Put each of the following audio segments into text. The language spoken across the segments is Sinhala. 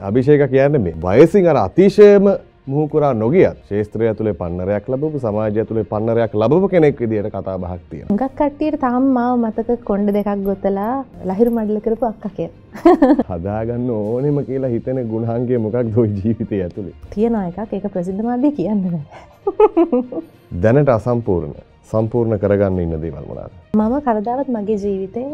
අභිෂේක කියන්න මේ වයසින් අර අතිශයම මුහකුරා නොගියත් ශේත්‍රය තුළේ පන්නරයක් ලබපු සමාජය තුළේ පන්නරයක් ලබපු කෙනෙක් විදියට කතා බහක් තියෙන ගක් කට්ටියට තාම් මාව මතක කොන්්ඩ දෙකක් ගොතලා ලහිරු මඩල කරපු අක්කකය හදාගන්න ඕනෙම කියලා හිතන ගුණහන්ගේ මොකක් දොයි ජීවිතය ඇතුළේ තියෙන එකක් ඒක ප්‍රසිද්ධමාදී කියන්න දැනට අසම්පූර්ණ සම්පූර්ණ කරගන්න ඉන්න දේවල් වනාද මම කරදාවත් මගේ ජීවිතය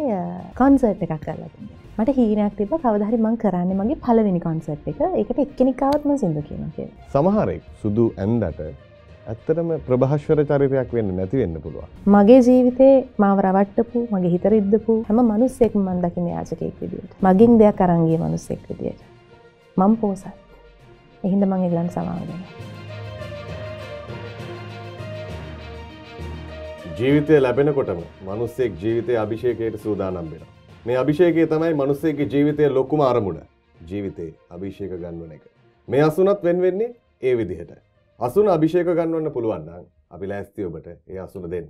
කන්සර්ට් එකක් කරලා මට හීනයක් තිබ කවදහරි මං කරන්න මගේ පලවෙනි කොන්සට් එක එකට එක්කෙනෙකාවත්ම සිදු කියනක සමහරෙක් සුදු ඇන්දට ඇත්තටම ප්‍රභාශ්වර චරිතයක් වෙන්න නැති වෙන්න පුළුවන් මගේ ජීවිතේ මාව රවට්ටපු මගේ හිතරිද්දපු හැම මනුස්සෙක් මන් දකින යාචකයෙක් විදිට මගින් දෙයක් අරංගේ මනුස්සෙක් විදියට මං පෝසත් එහින්ද මං එගලන් සමාගෙන ජීවිතය ලැබෙනකොටම මනුස්සෙක් ජීවිතය අභිෂේකයට සූදානම් වෙනවා මේ අභිෂේකය තමයි මනුස්සේගේ ජීවිතය ලොකුම අරමුණ ජීවිතේ අභිෂේක ගන්වන එක. මේ අසුනත් වෙන් වෙන්නේ ඒ විදිහට. අසුන අභිෂේක ගන්වන්න පුළුවන් නම් අපි ලෑස්ති ඔබට ඒ අසුන දෙන්න.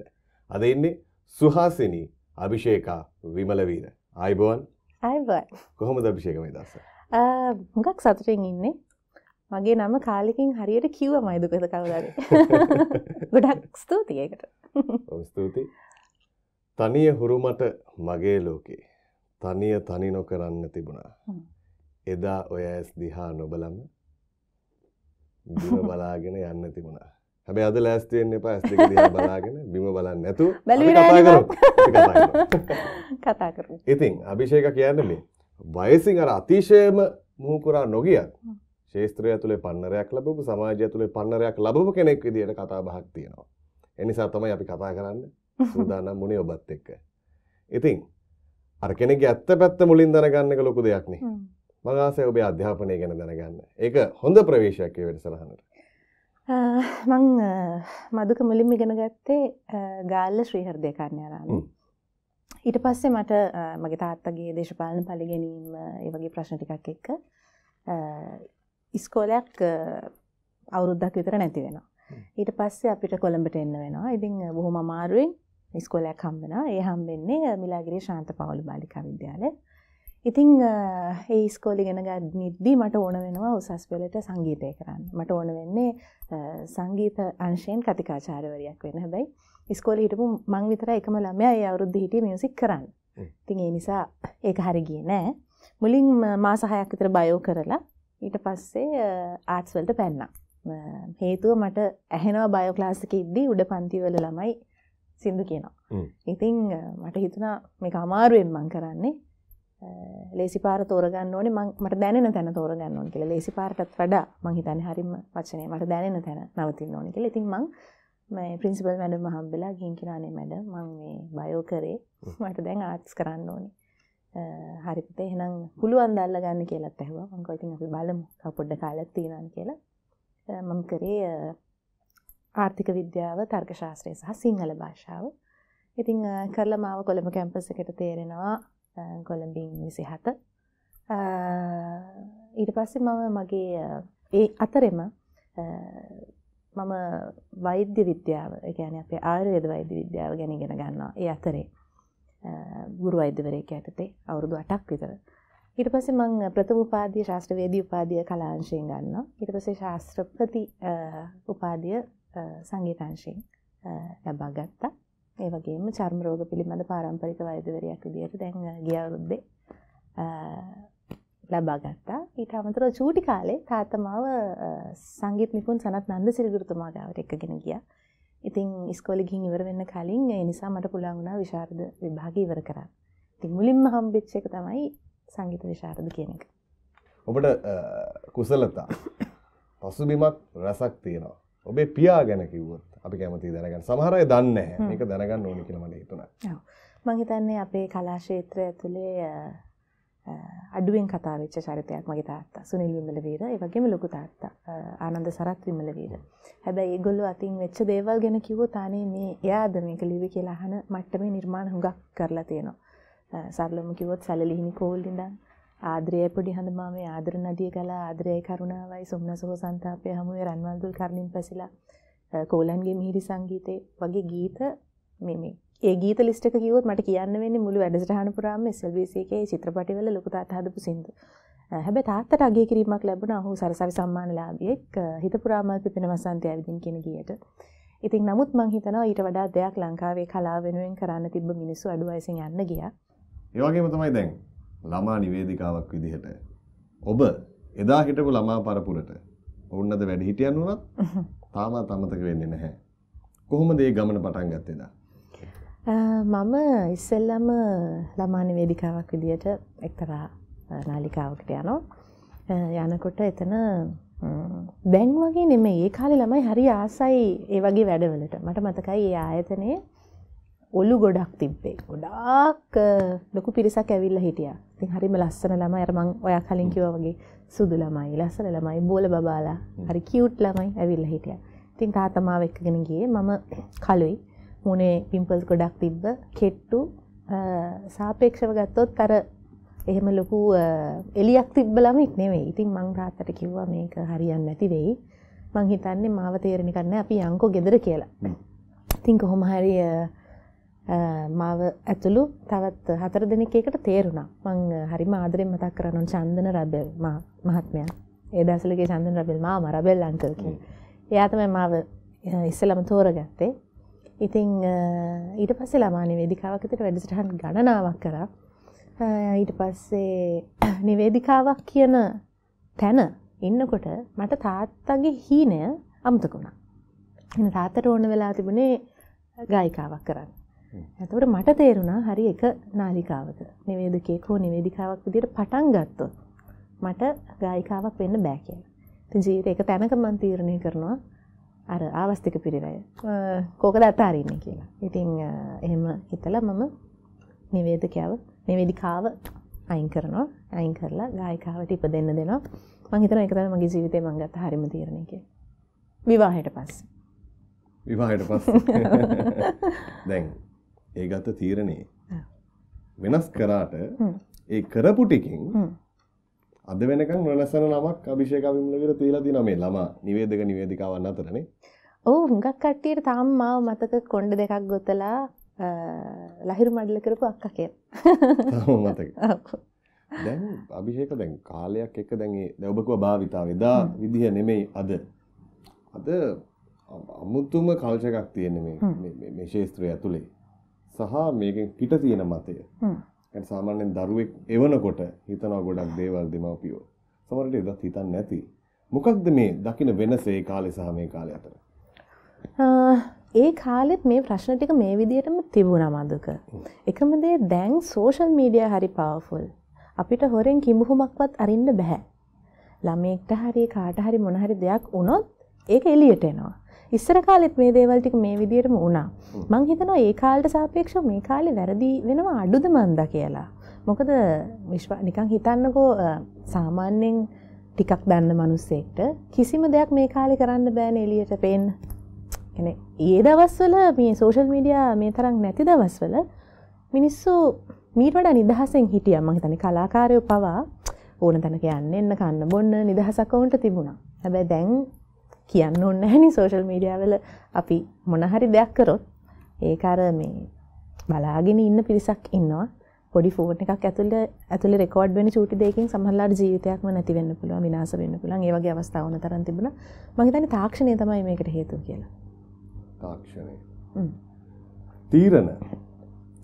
අද ඉන්නේ සුහාසිනී අභිෂේකා විමලවීර. ආයිබෝන්. ආයිබෝන්. කොහොමද අභිෂේක මේ දවස්? හුඟක් සතුටින් ඉන්නේ. මගේ නම කාලෙකින් හරියට කිව්වමයි දුකද කවදාද? ගොඩක් ස්තුතියි ඒකට. ඔව් ස්තුතියි. තනිය හුරුමට මගේ ලෝකේ තනිය තනි නොකරන්න තිබුණා. එදා ඔය ඇස් දිහා නොබලම බිම බලාගෙන යන්න තිබුණා. හැබැයි අද ලෑස්ති වෙන්න එපා ඇස් දෙක දිහා බලාගෙන බිම බලන්න නැතුව අපි කතා කරමු. කතා කරමු. ඉතින් අභිෂේක කියන්නේ මේ වයසින් අර අතිශයම මුහුකුරා නොගියත් ශේත්‍රය ඇතුළේ පන්නරයක් ලැබපු සමාජය ඇතුළේ පන්නරයක් ලැබපු කෙනෙක් විදිහට කතා බහක් තියෙනවා. ඒ නිසා තමයි අපි කතා කරන්න සූදානම් වුණේ ඔබත් එක්ක. ඉතින් අර කෙනෙක් ඇත්ත පැත්ත මුලින් දැනගන්නක ලොකු දෙයක්නේ මගාසේ ඔබේ අධ්‍යාපනය ගැන දැනගන්න ඒක හොඳ ප්‍රවේශයක් වැඩසරහනට මං මදුක මුලින් ඉගෙන ගත්තේ ගාල්ල ශ්‍රීහර දෙකාරණයාරාම ඊට පස්සේ මට මගේ තාත්තගේ දේශපාලන පලිගැනීම ඒ වගේ ප්‍රශ්න ටිකක් එක්ක ඉස්කෝලයක් අවුරුද්දක් විතර නැති වෙනවා. ඊට පස්සේ අපිට කොළඹට එන්න වෙනවා. ඉතින් බොහොම අමාරුවෙන් ඉස්කෝලයක් හම්බෙනවා. ඒ හම්බෙන්නේ මිලාගිරිය ශාන්ත පාවුලි බාලිකා විද්‍යාලය. ඉතින් ඒ ඉස්කෝලි ගෙන නිද්දී මට ඕන වෙනවා උසස් පෙළට සංගීතය කරන්න. මට ඕන වෙන්නේ සංගීත අංශයෙන් කතිකාචාරවරයක් වෙන හැබැයි ඉස්කෝලේ හිටපු මං විතරයි එකම ළමයා ඒ අවුරුද්දේ හිටියේ මියුසික් කරන්න. ඉතින් ඒ නිසා ඒක හරි ගියේ නෑ. මුලින් මාස 6ක් විතර බයෝ කරලා ඊට පස්සේ ආර්ට්ස් වලට පැන්නා. හේතුව මට ඇහෙනවා බයෝ ක්ලාස් එකේ ඉද්දී උඩ පන්තිවල ළමයි සින්දු කියනවා. ඉතින් මට හිතුණා මේක අමාරුවෙන් මං කරන්නේ. ලේසි පාර තෝරගන්න ඕනේ මං මට දැනෙන තැන තෝරගන්න ඕනේ කියලා. ලේසි පාරටත් වඩා මං හිතන්නේ හරියම වචනේ මට දැනෙන තැන නවතින්න ඕනේ කියලා. ඉතින් මං මේ ප්‍රින්සිපල් මැඩම් හම්බෙලා ගින් කිනානේ මැඩම් මං මේ බයෝ කරේ. මට දැන් ආර්ට්ස් කරන්න ඕනේ. හරි පුතේ එහෙනම් පුළුවන් දැල්ල ගන්න කියලාත් ඇහුවා. මං කිව්වා ඉතින් අපි බලමු. තව පොඩ්ඩ කාලයක් තියෙනවා කියලා. මම කරේ ආර්ථික විද්‍යාව තර්ක ශාස්ත්‍රය සහ සිංහල භාෂාව. ඉතිං කරලා මාව කොළඹ කැම්පස් එකට තේරෙනවා කොළඹින් විසි හත. ඊට පස්සේ මම මගේ ඒ අතරෙම මම වෛද්‍ය විද්‍යාව ගැන අප ආර්යද වෛද්‍ය විද්‍යාව ගැන ගෙන ගන්නවා ඒ අතරේ ගුරු වෛද්‍යවරයක ඇතතේ අවුරුදු අටක් විතර. ඊට පස්සේ මං ප්‍රථම උපාධිය ශාස්ත්‍රවේදී උපාධිය කලාංශයෙන් ගන්නවා. ඊට පස්සේ ශාස්ත්‍රපති උපාධිය සංගීතංශයෙන් ලබා ගත්තා. ඒ වගේම චර්ම රෝග පිළිබඳ පාරම්පරික වෛද්‍යවරයෙක් විදිහට දැන් ගිය අවුරුද්දේ ලබා ගත්තා. ඊට අමතරව චූටි කාලේ තාත්තා මාව සංගීත නිපුන් සනත් නන්ද සිරිගුරුතුමා ගාවට එක්කගෙන ගියා. ඉතින් ඉස්කෝලේ ගිහින් ඉවර වෙන්න කලින් ඒ නිසා මට පුළුවන් වුණා විශාරද විභාගය ඉවර කරන්න. ඉතින් මුලින්ම හම්බෙච්ච එක තමයි සංගීත විශාරද කියන එක. ඔබට කුසලතා පසුබිමක් රසක් තියෙනවා. ඔබේ පියා ගැන කිව්වොත් අපි කැමති දැනගන්න. සමහර අය දන්නේ නැහැ. මේක දැනගන්න ඕනේ කියලා මට හිතුණා. ඔව්. මම හිතන්නේ අපේ කලා ක්ෂේත්‍රය ඇතුලේ අඩුවෙන් කතා වෙච්ච චරිතයක් මගේ තාත්තා සුනිල් විමල වීර ඒ වගේම ලොකු තාත්තා ආනන්ද සරත් විමල වීර. හැබැයි ඒගොල්ලෝ අතින් වෙච්ච දේවල් ගැන කිව්වොත් අනේ මේ එයාද මේක ලිව්වේ කියලා අහන මට්ටමේ නිර්මාණ හුඟක් කරලා තියෙනවා. සරලම කිව්වොත් සැලලිහිණි කෝල් ඉඳන් ආදරය පොඩි හඳමාමේ ආදර නදිය ගලා ආදරයයි කරුණාවයි සොම්නස හෝ සන්තාපය හමුවේ රන්වල්දුල් කර්ණින් පැසිලා කෝලන්ගේ මිහිරි සංගීතේ වගේ ගීත මේ මේ ඒ ගීත ලිස්ට් එක කිව්වොත් මට කියන්න වෙන්නේ මුළු වැඩසටහන පුරාම SLBC එකේ චිත්‍රපටිවල ලොකු තාත්තා හදපු සින්දු. හැබැයි තාත්තට අගය කිරීමක් ලැබුණා ඔහු සරසවි සම්මානලාභියෙක් හිත පුරාම පිපෙන වසන්තය ඇවිදින් කියන ගීයට. ඉතින් නමුත් මං හිතනවා ඊට වඩා දෙයක් ලංකාවේ කලාව වෙනුවෙන් කරන්න තිබ්බ මිනිස්සු අඩු වයසෙන් යන්න ගියා. ඒ වගේම තමයි දැන් ළමා නිවේදිකාවක් විදිහට ඔබ එදා හිටපු ළමා පරපුරට ඔවුන්නද වැඩ හිටියන් වුණත් තාමත් අමතක වෙන්නේ නැහැ. කොහොමද මේ ගමන පටන් ගත්තේ දා? මම ඉස්සෙල්ලම ළමා නිවේදිකාවක් විදිහට එක්තරා නාලිකාවකට යනවා. යනකොට එතන දැන් වගේ නෙමෙයි ඒ කාලේ ළමයි හරි ආසයි ඒ වගේ වැඩවලට. මට මතකයි ඒ ආයතනයේ ඔලු ගොඩක් තිබ්බේ. ගොඩාක් ලොකු පිරිසක් ඇවිල්ලා හිටියා. ඉතින් හරිම ලස්සන ළමයි අර මං ඔයා කලින් කිව්වා වගේ සුදු ළමයි ලස්සන ළමයි බෝල බබාලා හරි කියුට් ළමයි ඇවිල්ලා හිටියා. ඉතින් තාත්තා මාව එක්කගෙන ගියේ මම කළුයි මුනේ පිම්පල්ස් ගොඩක් තිබ්බ කෙට්ටු සාපේක්ෂව ගත්තොත් අර එහෙම ලොකු එලියක් තිබ්බ ළමෙක් නෙවෙයි. ඉතින් මං තාත්තට කිව්වා මේක හරියන්නේ නැති වෙයි. මං හිතන්නේ මාව තේරෙන්නේ නැහැ අපි යංකෝ ගෙදර කියලා. ඉතින් කොහොම හරි මාව ඇතුළු තවත් හතර දෙනෙක් එකට තේරුණා. මං හරිම ආදරෙන් මතක් කරනවා චන්දන රබෙල් මහත්මයා. ඒ දවසලගේ චන්දන රබෙල් මාම රබෙල් අංකල් කියලා. එයා තමයි මාව ඉස්සෙල්ලම තෝරගත්තේ. ඉතින් ඊට පස්සේ ළමා නිවේදිකාවක් විදිහට වැඩසටහන් ගණනාවක් කරා. ඊට පස්සේ නිවේදිකාවක් කියන තැන ඉන්නකොට මට තාත්තගේ හීනය අමතකුණා. එන තාත්තට ඕන වෙලා තිබුණේ ගායිකාවක් කරන්න. ඇතවට මට තේරුණා හරි එක නාලිකාවක නිවේදකෙක් හෝ නිවේදිකාවක් විදිට පටන් ගත්තොත් මට ගායිකාවක් වෙන්න බෑකය ජීවිත එක තැනක මන් තීරණය කරනවා අර ආවස්තික පිරිවය කෝකද අතාරන්නේ කියලා ඉතිං එහෙම හිතල මම නිවේදකැව නිවේදිකාව අයින් කරනවා අයින් කරලා ගායිකාවට ඉප දෙන්න දෙනවා මංහිතන එකතන මගේ ජීවිතය මංගත් හරිම තීරණයක විවාහයට පස්ස විවාහයට පස් දැන් ඒ ගත තීරණේ වෙනස් කරාට ඒ කරපු ටිකෙන් අද වෙනකන් නොනසන නමක් අභිෂේක අවිමලගිර තියලා තියෙනවා මේ ළමා නිවේදක නිවේදිකාවන් අතරනේ. ඔව් හුඟක් කට්ටියට තාම මාව මතක කොණ්ඩ දෙකක් ගොතලා ලහිරු මඩල කරපු අක්කා කියලා. තාම මතක. දැන් අභිෂේක දැන් කාලයක් එක්ක දැන් ඒ දැවබකව භාවිතාව එදා විදිහ නෙමෙයි අද අද අමුතුම කල්චර් එකක් තියෙන මේ මේ ශාස්ත්‍රය ඇතුලේ සහ මේකෙන් පිට තියෙන මතය. හ්ම්. يعني සාමාන්‍යයෙන් දරුවෙක් එවනකොට හිතනවා ගොඩක් දේවල් දෙමව්පියෝ. සමහරට එදත් හිතන්නේ නැති. මොකක්ද මේ දකින වෙනස ඒ කාලේ සහ මේ කාලේ අතර? ඒ කාලෙත් මේ ප්‍රශ්න ටික මේ විදිහටම තිබුණා මදුක. එකම දේ දැන් සෝෂල් මීඩියා හරි පවර්ෆුල්. අපිට හොරෙන් කිඹුහුමක්වත් අරින්න බෑ. ළමයෙක්ට හරි කාට හරි මොන හරි දෙයක් වුණොත් ඒක එළියට එනවා. ඉස්සර කාලෙත් මේ දේවල් ටික මේ විදිහටම වුණා. මං හිතනවා ඒ කාලට සාපේක්ෂව මේ කාලේ වැරදි වෙනවා අඩුද මන්ද කියලා. මොකද නිකන් හිතන්නකෝ සාමාන්‍යයෙන් ටිකක් දන්න මිනිස්සෙක්ට කිසිම දෙයක් මේ කාලේ කරන්න බෑනේ එළියට පේන්න. يعني ඒ දවස්වල මේ සෝෂල් මීඩියා මේ තරම් නැති දවස්වල මිනිස්සු මීට වඩා නිදහසෙන් හිටියා මං හිතන්නේ කලාකාරයෝ පවා ඕන තැනක යන්න එන්න කන්න බොන්න නිදහසක් වුන්ට තිබුණා. හැබැයි දැන් කියන්න ඕන්න හැනි සෝශල් මීඩියාවල අපි මොනහරි දෙයක් කරොත් ඒකර මේ බලාගෙන ඉන්න පිරිසක් ඉන්නවා පොඩි ෆෝට් එකක් ඇතුළ ඇතුළ රෙකෝඩ් වෙන චූටි දෙකින් සමහරලාට ජීවිතයක්ම නැති වෙන්න පුළුවන් විනාශ වෙන්න පුළුවන් ඒ වගේ අවස්ථා වුණ තරම් තිබුණා මම හිතන්නේ තාක්ෂණය තමයි මේකට හේතුව කියලා තාක්ෂණය තීරණ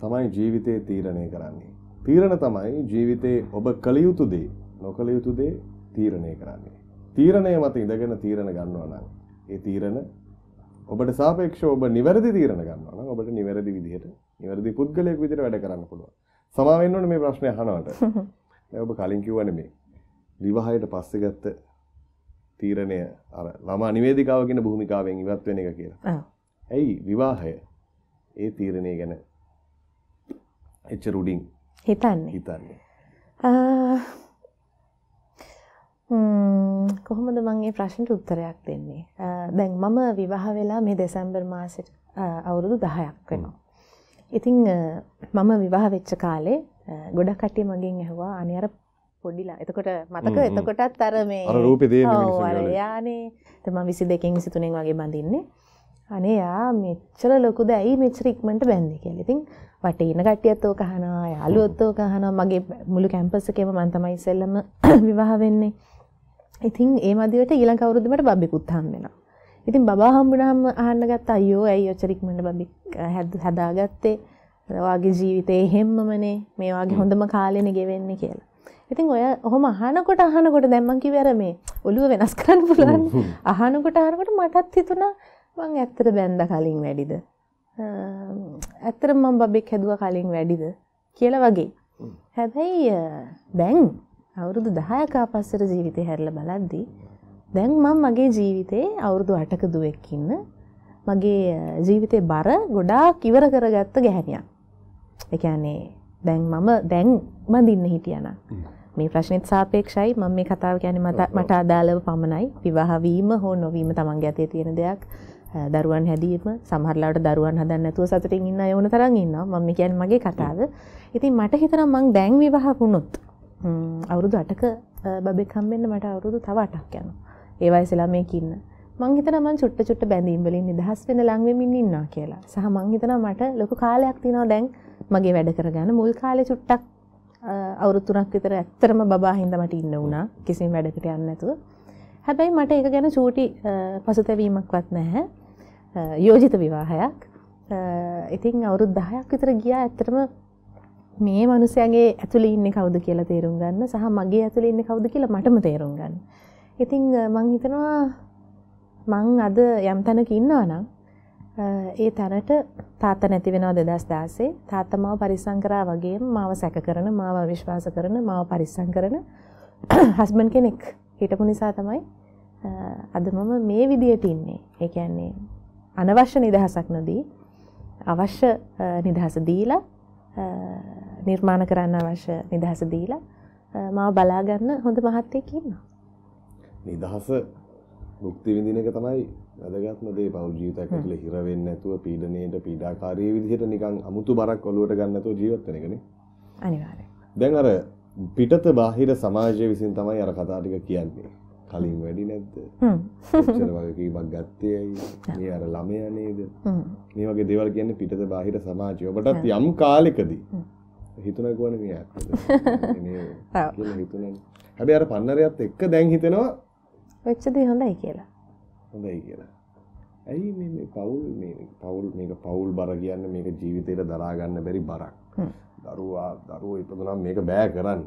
තමයි ජීවිතේ තීරණය කරන්නේ තීරණ තමයි ජීවිතේ ඔබ කළ යුතු දේ නොකළ යුතු දේ තීරණය කරන්නේ තීරණය මත ඉඳගෙන තීරණ ගන්නවා නම් ඒ තීරණ ඔබට සාපේක්ෂව ඔබ නිවැරදි තීරණ ගන්නවා නම් ඔබට නිවැරදි විදිහට නිවැරදි පුද්ගලයෙක් විදිහට වැඩ කරන්න පුළුවන්. සමා වෙන්න ඕනේ මේ ප්‍රශ්නේ අහනවට. දැන් ඔබ කලින් කිව්වනේ මේ විවාහයට පස්සේ ගත්ත තීරණය අර ළමා නිවේදිකාව කියන භූමිකාවෙන් ඉවත් වෙන එක කියලා. ඇයි විවාහය ඒ තීරණය ගැන එච්චර උඩින් හිතන්නේ. හිතන්නේ. කොහොමද මම මේ ප්‍රශ්නට උත්තරයක් දෙන්නේ? දැන් මම විවාහ වෙලා මේ දෙසැම්බර් මාසෙට අවුරුදු 10ක් වෙනවා. ඉතින් මම විවාහ වෙච්ච කාලේ ගොඩක් කට්ටිය මගෙන් ඇහුවා අනේ අර පොඩිලා. එතකොට මතක එතකොටත් අර මේ අර රූපේ දෙන්නේ මිනිස්සු. ඔව් අර යානේ. ඉතින් මම 22කින් 23න් වගේ බඳින්නේ. අනේ යා මෙච්චර ලොකුද ඇයි මෙච්චර ඉක්මනට බැන්දේ කියලා. ඉතින් වටේ ඉන කට්ටියත් ඕක අහනවා, යාළුවොත් ඕක අහනවා. මගේ මුළු කැම්පස් එකේම මම තමයි ඉස්සෙල්ලම විවාහ වෙන්නේ. ඉතින් ඒ මදිවට ඊළඟ අවුරුද්දේට බබ්බෙකුත් හම් වෙනවා. ඉතින් බබා හම්බුනහම අහන්න ගත්ත අයියෝ ඇයි ඔච්චර ඉක්මනට බබෙක් හදාගත්තේ? ඔයාගේ ජීවිතේ හැමමනේ මේ වගේ හොඳම කාලෙනේ ගෙවෙන්නේ කියලා. ඉතින් ඔය ඔහොම අහනකොට අහනකොට දැන් මං කිව්වේ අර මේ ඔළුව වෙනස් කරන්න පුළුවන්. අහනකොට අහනකොට මටත් හිතුණා මං ඇත්තට බැඳ කලින් වැඩිද? ඇත්තට මං බබෙක් හැදුවා කලින් වැඩිද කියලා වගේ. හැබැයි දැන් අවුරුදු 10ක ආපස්සට ජීවිතේ හැරිලා බලද්දී දැන් මම මගේ ජීවිතේ අවුරුදු 8ක දුවෙක් ඉන්න මගේ ජීවිතේ බර ගොඩාක් ඉවර කරගත්ත ගැහැණියක්. ඒ කියන්නේ දැන් මම දැන් බඳින්න හිටියනම් මේ ප්‍රශ්නෙත් සාපේක්ෂයි මම මේ කතාව කියන්නේ මට අදාළව පමණයි. විවාහ වීම හෝ නොවීම තමන්ගේ අතේ තියෙන දෙයක්. දරුවන් හැදීම සමහරලාට දරුවන් හදන්න නැතුව සතුටින් ඉන්න අය ඕන තරම් ඉන්නවා. මම කියන්නේ මගේ කතාව. ඉතින් මට හිතනවා මං දැන් විවාහ වුණොත් අවුරුදු අටක බබෙකම්බෙන්න්න මට අවුරුදු තවටක් යන ඒවයිසලා මේකින්න මංහිතන මං චුට්ට චුට්ට බැඳීම් වලින් නිදහස් වෙන ලංවෙමින් ඉන්නා කියලා සහ මංහිතන මට ලොකු කාලයක් තිනෝ දැන් මගේ වැඩ කරගන්න මුල් කාලෙ චුට්ටක් අවුරුත්තුනක් විතර ඇත්තරම බාහින්ද මට ඉන්න වුණා කිසිම වැඩකට යන්න ඇතුව හැබැයි මට එක ගැන චූටි පසුතැවීමක්වත් නැහැ යෝජිත විවාහයක් ඉතින් අවුරුත් දහයක් විතර ගියා ඇත්තරම මේ මනුස්සයාගේ ඇතුළේ ඉන්නේ කවුද කියලා තේරුම් ගන්න සහ මගේ ඇතුළේ ඉන්නේ කවුද කියලා මටම තේරුම් ගන්න. ඉතින් මං හිතනවා මං අද යම් තැනක ඉන්නවා නම් ඒ තැනට තාත්තා නැති වෙනවා 2016 තාත්තා මාව පරිස්සම් කරා වගේම මාව සැක කරන මාව විශ්වාස කරන මාව පරිස්සම් කරන හස්බන්ඩ් කෙනෙක් හිටපු නිසා තමයි අද මම මේ විදියට ඉන්නේ. ඒ කියන්නේ අනවශ්‍ය නිදහසක් නොදී අවශ්‍ය නිදහස දීලා නිර්මාණ කරන්න අවශ්‍ය නිදහස දීලා මාව බලාගන්න හොඳ මහත්තයෙක් ඉන්නවා. නිදහස භුක්ති විඳින එක තමයි වැදගත්ම දේ පෞල් ජීවිතයක් ඇතුලේ හිර වෙන්නේ නැතුව පීඩණයට පීඩාකාරී විදිහට නිකන් අමුතු බරක් ඔලුවට ගන්න නැතුව ජීවත් වෙන එකනේ. අනිවාර්යයෙන්. දැන් අර පිටත බාහිර සමාජය විසින් තමයි අර කතා ටික කියන්නේ. කලින් වැඩි නැද්ද චර වගකීමක් ගත්තයයි මේ අර ළමය නේද මේ වගේ දෙවල් කියන්න පිටත බාහිර සමාජය ඔබටත් යම් කාලෙකදී හිතුනකුවන මේ ඇත්ත හිතුන හැබ අර පන්නරයක්ත් එක්ක දැන් හිතෙනවා වෙච්චදී හොඳයි කියලා හොඳයි කියලා ඇයි මේ පවුල් පවුල් මේක පවුල් බර කියන්න මේක ජීවිතයට දරාගන්න බැරි බරක් දරුවා දරුවෝ ඉපදුනම මේක බෑ කරන්න.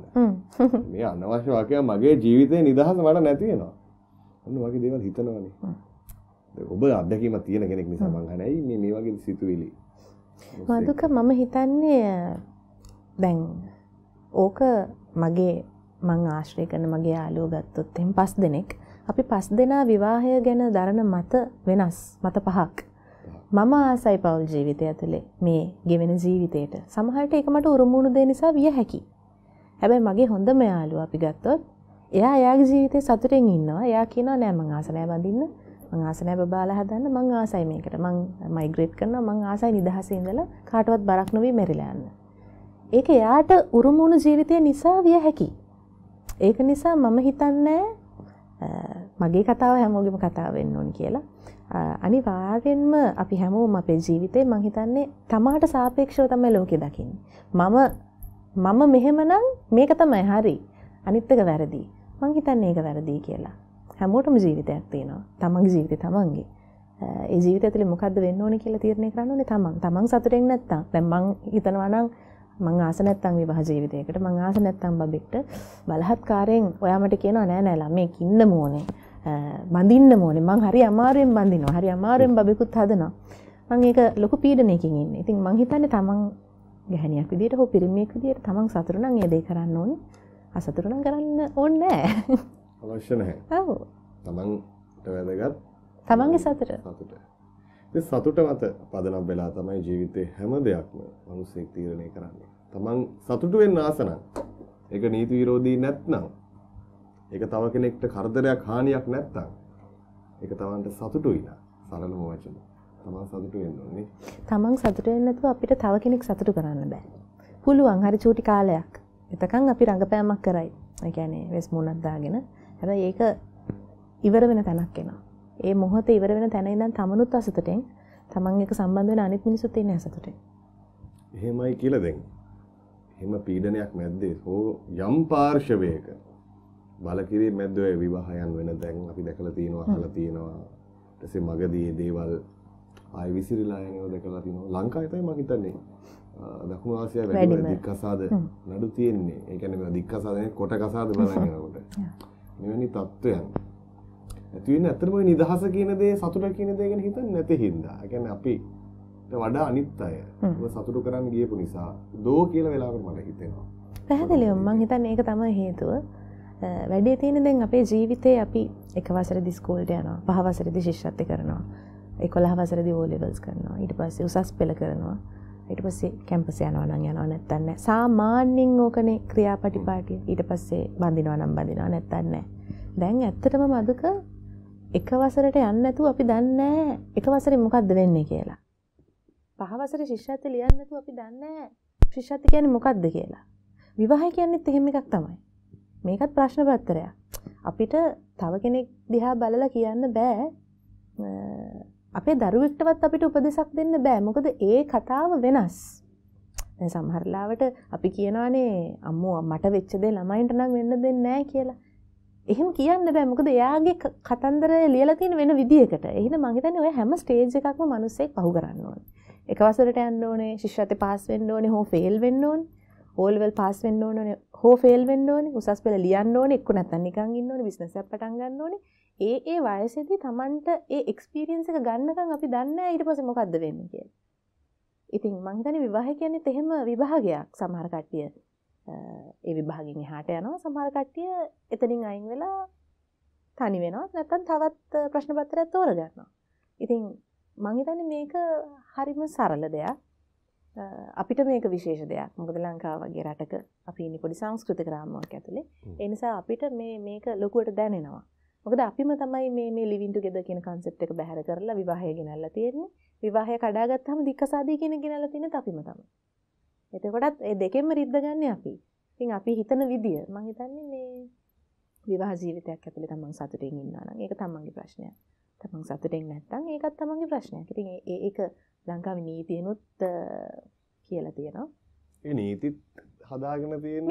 මේ අනවශ්‍ය වාක්‍යයක් මගේ ජීවිතේ නිදහස මට නැති වෙනවා. ඔන්න වගේ දේවල් හිතනවනේ. ඔබ අත්දැකීම තියෙන කෙනෙක් නිසා මං අහන්නේ මේ මේ වගේ සිතුවිලි. මදුක මම හිතන්නේ දැන් ඕක මගේ මං ආශ්‍රය කරන මගේ යාළුවෝ ගත්තොත් එම් පස් දෙනෙක් අපි පස් දෙනා විවාහය ගැන දරන මත වෙනස් මත පහක්. මම ආසයි පවුල් ජීවිතය ඇතුලේ මේ ගෙවෙන ජීවිතේට සමහරට ඒක මට උරුමුණු දේ නිසා විය හැකි. හැබැයි මගේ හොඳම යාළුවා අපි ගත්තොත් එයා එයාගේ ජීවිතේ සතුටින් ඉන්නවා. එයා කියනවා නෑ මං ආස නෑ බඳින්න. මං ආස නෑ බබාලා හදන්න. මං ආසයි මේකට. මං මයිග්‍රේට් කරනවා. මං ආසයි නිදහසේ ඉඳලා කාටවත් බරක් නොවී මෙරිලා යන්න. ඒක එයාට උරුමුණු ජීවිතය නිසා විය හැකි. ඒක නිසා මම හිතන්නේ මගේ කතාව හැමෝගෙම කතාව වෙන්න ඕනි කියලා. අනිවාර්යෙන්ම අපි හැමෝම අපේ ජීවිතේ මං හිතන්නේ තමාට සාපේක්ෂව තමයි ලෝකෙ දකින්නේ. මම මම මෙහෙමනම් මේක තමයි හරි. අනිත් එක වැරදි. මං හිතන්නේ ඒක වැරදි කියලා. හැමෝටම ජීවිතයක් තියෙනවා. තමන්ගේ ජීවිතය තමන්ගේ. ඒ ජීවිතය ඇතුලේ මොකද්ද වෙන්න ඕනේ කියලා තීරණය කරන්න ඕනේ තමන්. තමන් සතුටෙන් නැත්තම්. දැන් මං හිතනවා නම් මං ආස නැත්තම් විවාහ ජීවිතයකට මං ආස නැත්තම් බබෙක්ට බලහත්කාරයෙන් ඔයා මට කියනවා නෑ නෑ ළමෙක් ඉන්න ඕනේ. බඳින්න මෝනේ මං හරි අමාරුවෙන් බඳිනවා හරි අමාරුවෙන් බබෙකුත් හදනවා මං ඒක ලොකු පීඩනයකින් ඉන්නේ ඉතින් මං හිතන්නේ තමන් ගැහණියක් විදියට හෝ පිරිමියෙක් විදියට තමන් සතුටු නම් ඒ දේ කරන්න ඕනේ අසතුටු නම් කරන්න ඕනේ නැහැ අවශ්‍ය නැහැ ඔව් තමන්ට වැදගත් තමන්ගේ සතුට සතුට ඉතින් සතුට මත පදනම් වෙලා තමයි ජීවිතේ හැම දෙයක්ම මිනිස්සෙක් තීරණය කරන්නේ තමන් සතුටු වෙන්න ආස නම් ඒක නීති විරෝධී නැත්නම් ඒක තව කෙනෙක්ට කරදරයක් හානියක් නැත්තම් ඒක තවන්ට සතුටුයි නා සරලම වචන. තමන් සතුටු වෙන්න ඕනේ. තමන් සතුටු වෙන්නේ නැතුව අපිට තව කෙනෙක් සතුටු කරන්න බෑ. පුළුවන් හරි චූටි කාලයක්. එතකන් අපි රඟපෑමක් කරයි. ඒ කියන්නේ වෙස් මුණක් දාගෙන. හැබැයි ඒක ඉවර වෙන තැනක් එනවා. ඒ මොහොතේ ඉවර වෙන තැන ඉඳන් තමනුත් අසතුටෙන් තමන් එක සම්බන්ධ වෙන අනිත් මිනිස්සුත් ඉන්නේ අසතුටෙන්. එහෙමයි කියලා දැන්. එහෙම පීඩනයක් නැද්දේ. හෝ යම් පාර්ශවයක බලකිරේ මැද්දව විවාහයන් වෙන දැන් අපි දැකලා තියෙනවා අහලා තියෙනවා ඊට පස්සේ මගදී දේවල් ආයි විසිරලා යනවා දැකලා තියෙනවා ලංකාවේ තමයි මම හිතන්නේ දකුණු ආසියාවේ වැඩිම දික්කසාද නඩු තියෙන්නේ. ඒ කියන්නේ මේ දික්කසාදනේ කොට කසාද බලන් යනකොට. මෙවැනි තත්ත්වයන් ඇති වෙන්නේ ඇත්තටම ওই නිදහස කියන දේ සතුට කියන දේ ගැන හිතන්නේ නැති හින්දා. ඒ කියන්නේ අපි වඩා අනිත් අය සතුට කරන් ගියපු නිසා දෝ කියලා වෙලාවකට මට හිතෙනවා. පැහැදිලිවම මං හිතන්නේ ඒක තමයි හේතුව. වැඩේ තියෙන දැන් අපේ ජීවිතය අපි එක වසරදි ස්කෝල්ට යනවා පහවසරදි ශිෂ්ත්‍ය කරනවා එකොලා වසරදි ෝලෙවල්ස් කරනවා ඊට පස්සේ උසස් පෙළ කරනවා ඊට පස්සේ කැම්පස යනවනං යනව නැත්තන්න සාමාන්‍යෙන් ඕකනේ ක්‍රියාපටිපාටය ඊට පස්සේ බඳිනවා නම් බඳිනවා නැත්තන්න දැන් ඇත්තටම මදක එක වසරට යන්න ඇතු අපි දන්න එක වසරින් මොකක්ද වෙන්නේ කියලා පහවසර ශිෂ්‍යත්ත ලියන්නතු අපි දන්න ශිෂ්‍යත්ති කියන මොකක්ද කියලා විවාහ කියන්නෙත් එහෙම එකක් තමයි මේකත් ප්‍රශ්න පත්තරයක් අපිට තව කෙනෙක් දිහා බලල කියන්න බෑ අපේ දරුවෙක්ටවත් අපිට උපදෙසක් දෙන්න බෑ මොකද ඒ කතාව වෙනස් සමහරලාවට අපි කියනවානේ අම්මෝ මට වෙච්චදේ ළමයින්ට නම් වෙන්න දෙන්නෑ කියලා එහෙම කියන්න බෑ මොකද එයාගේ කතන්දරය ලියලා තියෙන වෙන විදියකට. එහෙනම් මං හිතන්නේ ඔය හැම ස්ටේජ් එකක්ම මිනිස්සෙක් පහු කරන්න ඕනේ. එක වසරට යන්න ඕනේ, ශිෂ්‍යත්වයට පාස් වෙන්න ඕනේ, හෝ ෆේල් වෙන්න ඕනේ. ඕල්වල් පාස් වෙන්න ඕනේ හෝ ෆේල් වෙන්න ඕනේ උසස් පෙළ ලියන්න ඕනේ එක්ක නැත්නම් නිකන් ඉන්න ඕනේ බිස්නස් එකක් පටන් ගන්න ඕනේ ඒ ඒ වයසේදී Tamanට ඒ එක්ස්පීරියන්ස් එක ගන්නකම් අපි දන්නේ නැහැ ඊට පස්සේ මොකද්ද වෙන්නේ කියලා. ඉතින් මං හිතන්නේ විවාහය කියන්නේත් එහෙම විභාගයක් සමහර කට්ටිය ඒ විභාගෙන් එහාට යනවා සමහර කට්ටිය එතනින් අයින් වෙලා තනි වෙනවා නැත්නම් තවත් ප්‍රශ්න පත්‍රයක් තෝරගන්නවා. ඉතින් මං හිතන්නේ මේක හරිම සරල දෙයක්. අපිට මේක විශේෂ දෙයක් මොකද ලංකාව වගේ රටක අපි ඉන්නේ පොඩි සංස්කෘතික රාමුවක් ඇතුලේ. ඒ නිසා අපිට මේ මේක ලොකුවට දැනෙනවා. මොකද අපිම තමයි මේ මේ ලිවින් ටුගෙදර් කියන concept එක බැහැර කරලා විවාහය ගෙනල්ලා තියෙන්නේ. විවාහය කඩාගත්තාම දික්කසාදී කියන ගෙනල්ලා තියෙන්නේ අපිම තමයි. එතකොටත් ඒ දෙකෙන්ම රිද්ද ගන්න අපි. ඉතින් අපි හිතන විදිය මම හිතන්නේ මේ විවාහ ජීවිතයක් ඇතුලේ තමන් සතුටින් ඉන්නවා නම් ඒක තමන්ගේ ප්‍රශ්නයක්. තමන් සතුටින් නැත්නම් ඒකත් තමන්ගේ ප්‍රශ්නයක්. ඉතින් ඒක ලංකාවේ නීතියනුත් කියලා තියෙනවා. ඒ නීතිත් හදාගෙන තියෙන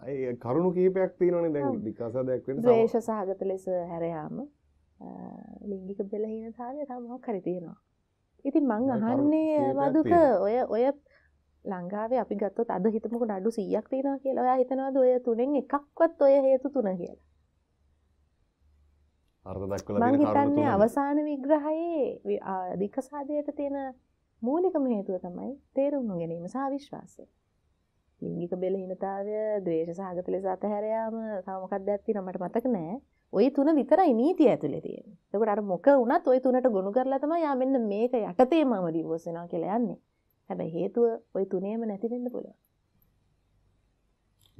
අය කරුණු කීපයක් තියෙනවනේ දැන් විකාසදයක් වෙන ද්වේෂ සහගත ලෙස හැර යාම ලිංගික බෙලහීනතාවය තමයි මොකක් හරි තියෙනවා. ඉතින් මං අහන්නේ වදුක ඔය ඔය ලංකාවේ අපි ගත්තොත් අද හිතමුකෝ නඩු 100ක් තියෙනවා කියලා. ඔයා හිතනවාද ඔය තුනෙන් එකක්වත් ඔය හේතු තුන කියලා? අර්ථ දක්වලා තියෙන කරුණු තුන. මං හිතන්නේ අවසාන විග්‍රහයේ විකසාදයට තියෙන මූලිකම හේතුව තමයි තේරුම් නොගැනීම සහ විශ්වාසය. ලිංගික බෙලහීනතාවය, ද්වේෂ සහගත ලෙස අතහැර යාම තව මොකක්ද ඇත්තිනම් මට මතක නෑ. ওই තුන විතරයි නීතිය ඇතුලේ තියෙන්නේ. එතකොට අර මොක වුණත් ওই තුනට ගොනු කරලා තමයි යා මෙන්න මේක යටතේ මම ඩිවෝස් වෙනවා කියලා යන්නේ. හැබැයි හේතුව ওই තුනේම නැති වෙන්න පුළුවන්.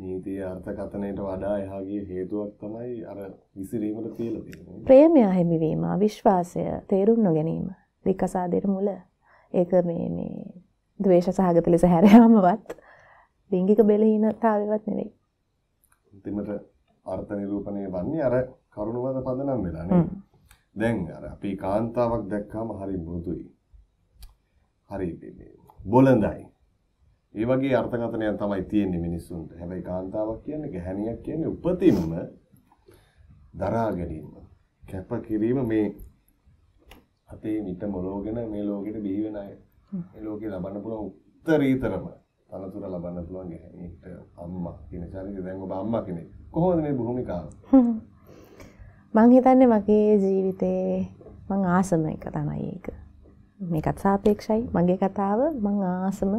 නීතිය අර්ථකථනයට වඩා එහා ගිය හේතුවක් තමයි අර විසිරීමට කියලා තියෙන්නේ. ප්‍රේමය හැමිවීම, විශ්වාසය, තේරුම් නොගැනීම, විකසාදයට මුල. ඒක මේ මේ ද්වේෂ සහගත ලෙස හැරයාමවත් ලිංගික බෙලහීනතාවයවත් නෙවෙයි. අන්තිමට අර්ථ නිරූපණය වන්නේ අර කරුණවද පදනම් වෙලා නේද? දැන් අර අපි කාන්තාවක් දැක්කම හරි මෘදුයි. හරි මේ බොළඳයි. ඒ වගේ අර්ථකථනයක් තමයි තියෙන්නේ මිනිස්සුන්ට. හැබැයි කාන්තාවක් කියන්නේ ගැහණියක් කියන්නේ උපතින්ම දරාගැනීම. කැපකිරීම මේ අතේ මිට මොලෝගෙන මේ ලෝකෙට බිහි වෙන අය. මේ ලෝකේ ලබන්න පුළුවන් උත්තරීතරම තනතුර ලබන්න පුළුවන් ගැහැණියට අම්මා කියන චරිතය දැන් ඔබ අම්මා කෙනෙක්. කොහොමද මේ භූමිකාව? මං හිතන්නේ මගේ ජීවිතේ මං ආසම එක තමයි ඒක. මේකත් සාපේක්ෂයි මගේ කතාව මං ආසම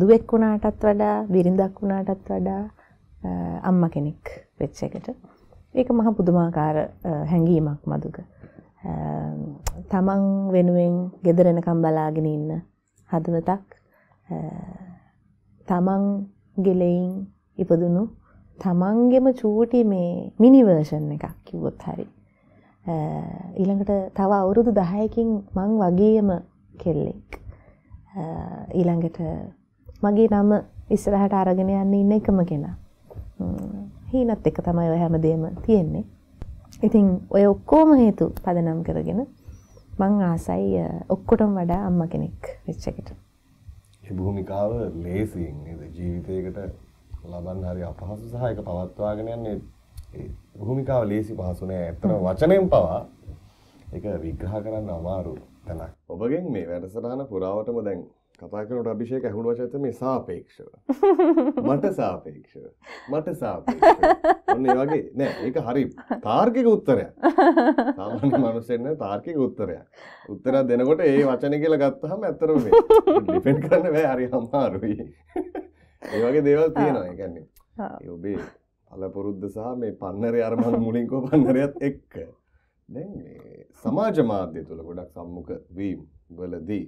දුවෙක් වුණාටත් වඩා බිරිඳක් වුණාටත් වඩා අම්මා කෙනෙක් වෙච්ච එකට. ඒක මහ පුදුමාකාර හැඟීමක් මදුක. තමන් වෙනුවෙන් ගෙදරෙනකම් බලාගෙන ඉන්න හදවතක් තමන් ගෙලෙයින් ඉපදුණු තමන්ගෙම චූටි මේ මිනිවර්ෂන් එකක් කිව්වොත් හරි ඊළඟට තව අවුරුදු දහයකින් මං වගේම කෙල්ලෙක් ඊළඟට මගේ නම ඉස්සරහට අරගෙන යන්න ඉන්න එකම කෙනා හීනත් එක තමයි හැමදේම තියෙන්නේ ඉතින් ඔය ඔක්කොම හේතු පදනම් කරගෙන මං ආසයි ඔක්කොටම වඩා අම්මා කෙනෙක් වෙච්ච එකට. මේ භූමිකාව ලේසියෙන් නේද ජීවිතයකට ලබන්න හරි අපහසු සහ ඒක පවත්වාගෙන යන්නේ ඒ භූමිකාව ලේසි පහසු නෑ. ඇත්තම වචනයෙන් පවා ඒක විග්‍රහ කරන්න අමාරු තැනක්. ඔබගෙන් මේ වැඩසටහන පුරාවටම දැන් කතාකනට අභිෂය ඇහුණු වචත මේ සාපේක්ෂව මට සාපේක්ෂව මට සාපේක්ෂ ඔන්න වගේ නෑ ඒක හරි තාර්කික උත්තරයක් සාමාන්‍ය මනුස්සෙන්න තාර්කික උත්තරයක් උත්තර දෙනකොට ඒ වචන කියලා ගත්තහම ඇත්තරම ඩිපෙන්ඩ් කරන්න බෑ හරි අමාරුයි ඒ වගේ දේවල් තියෙනවා ඒකන්නේ ඔබේ අලපුරුද්ද සහ මේ පන්නරය අරමණ මුලින්කෝ පන්නරයත් එක්ක දැන් සමාජ මාධ්‍ය තුළ ගොඩක් සම්මුඛ වීම් වලදී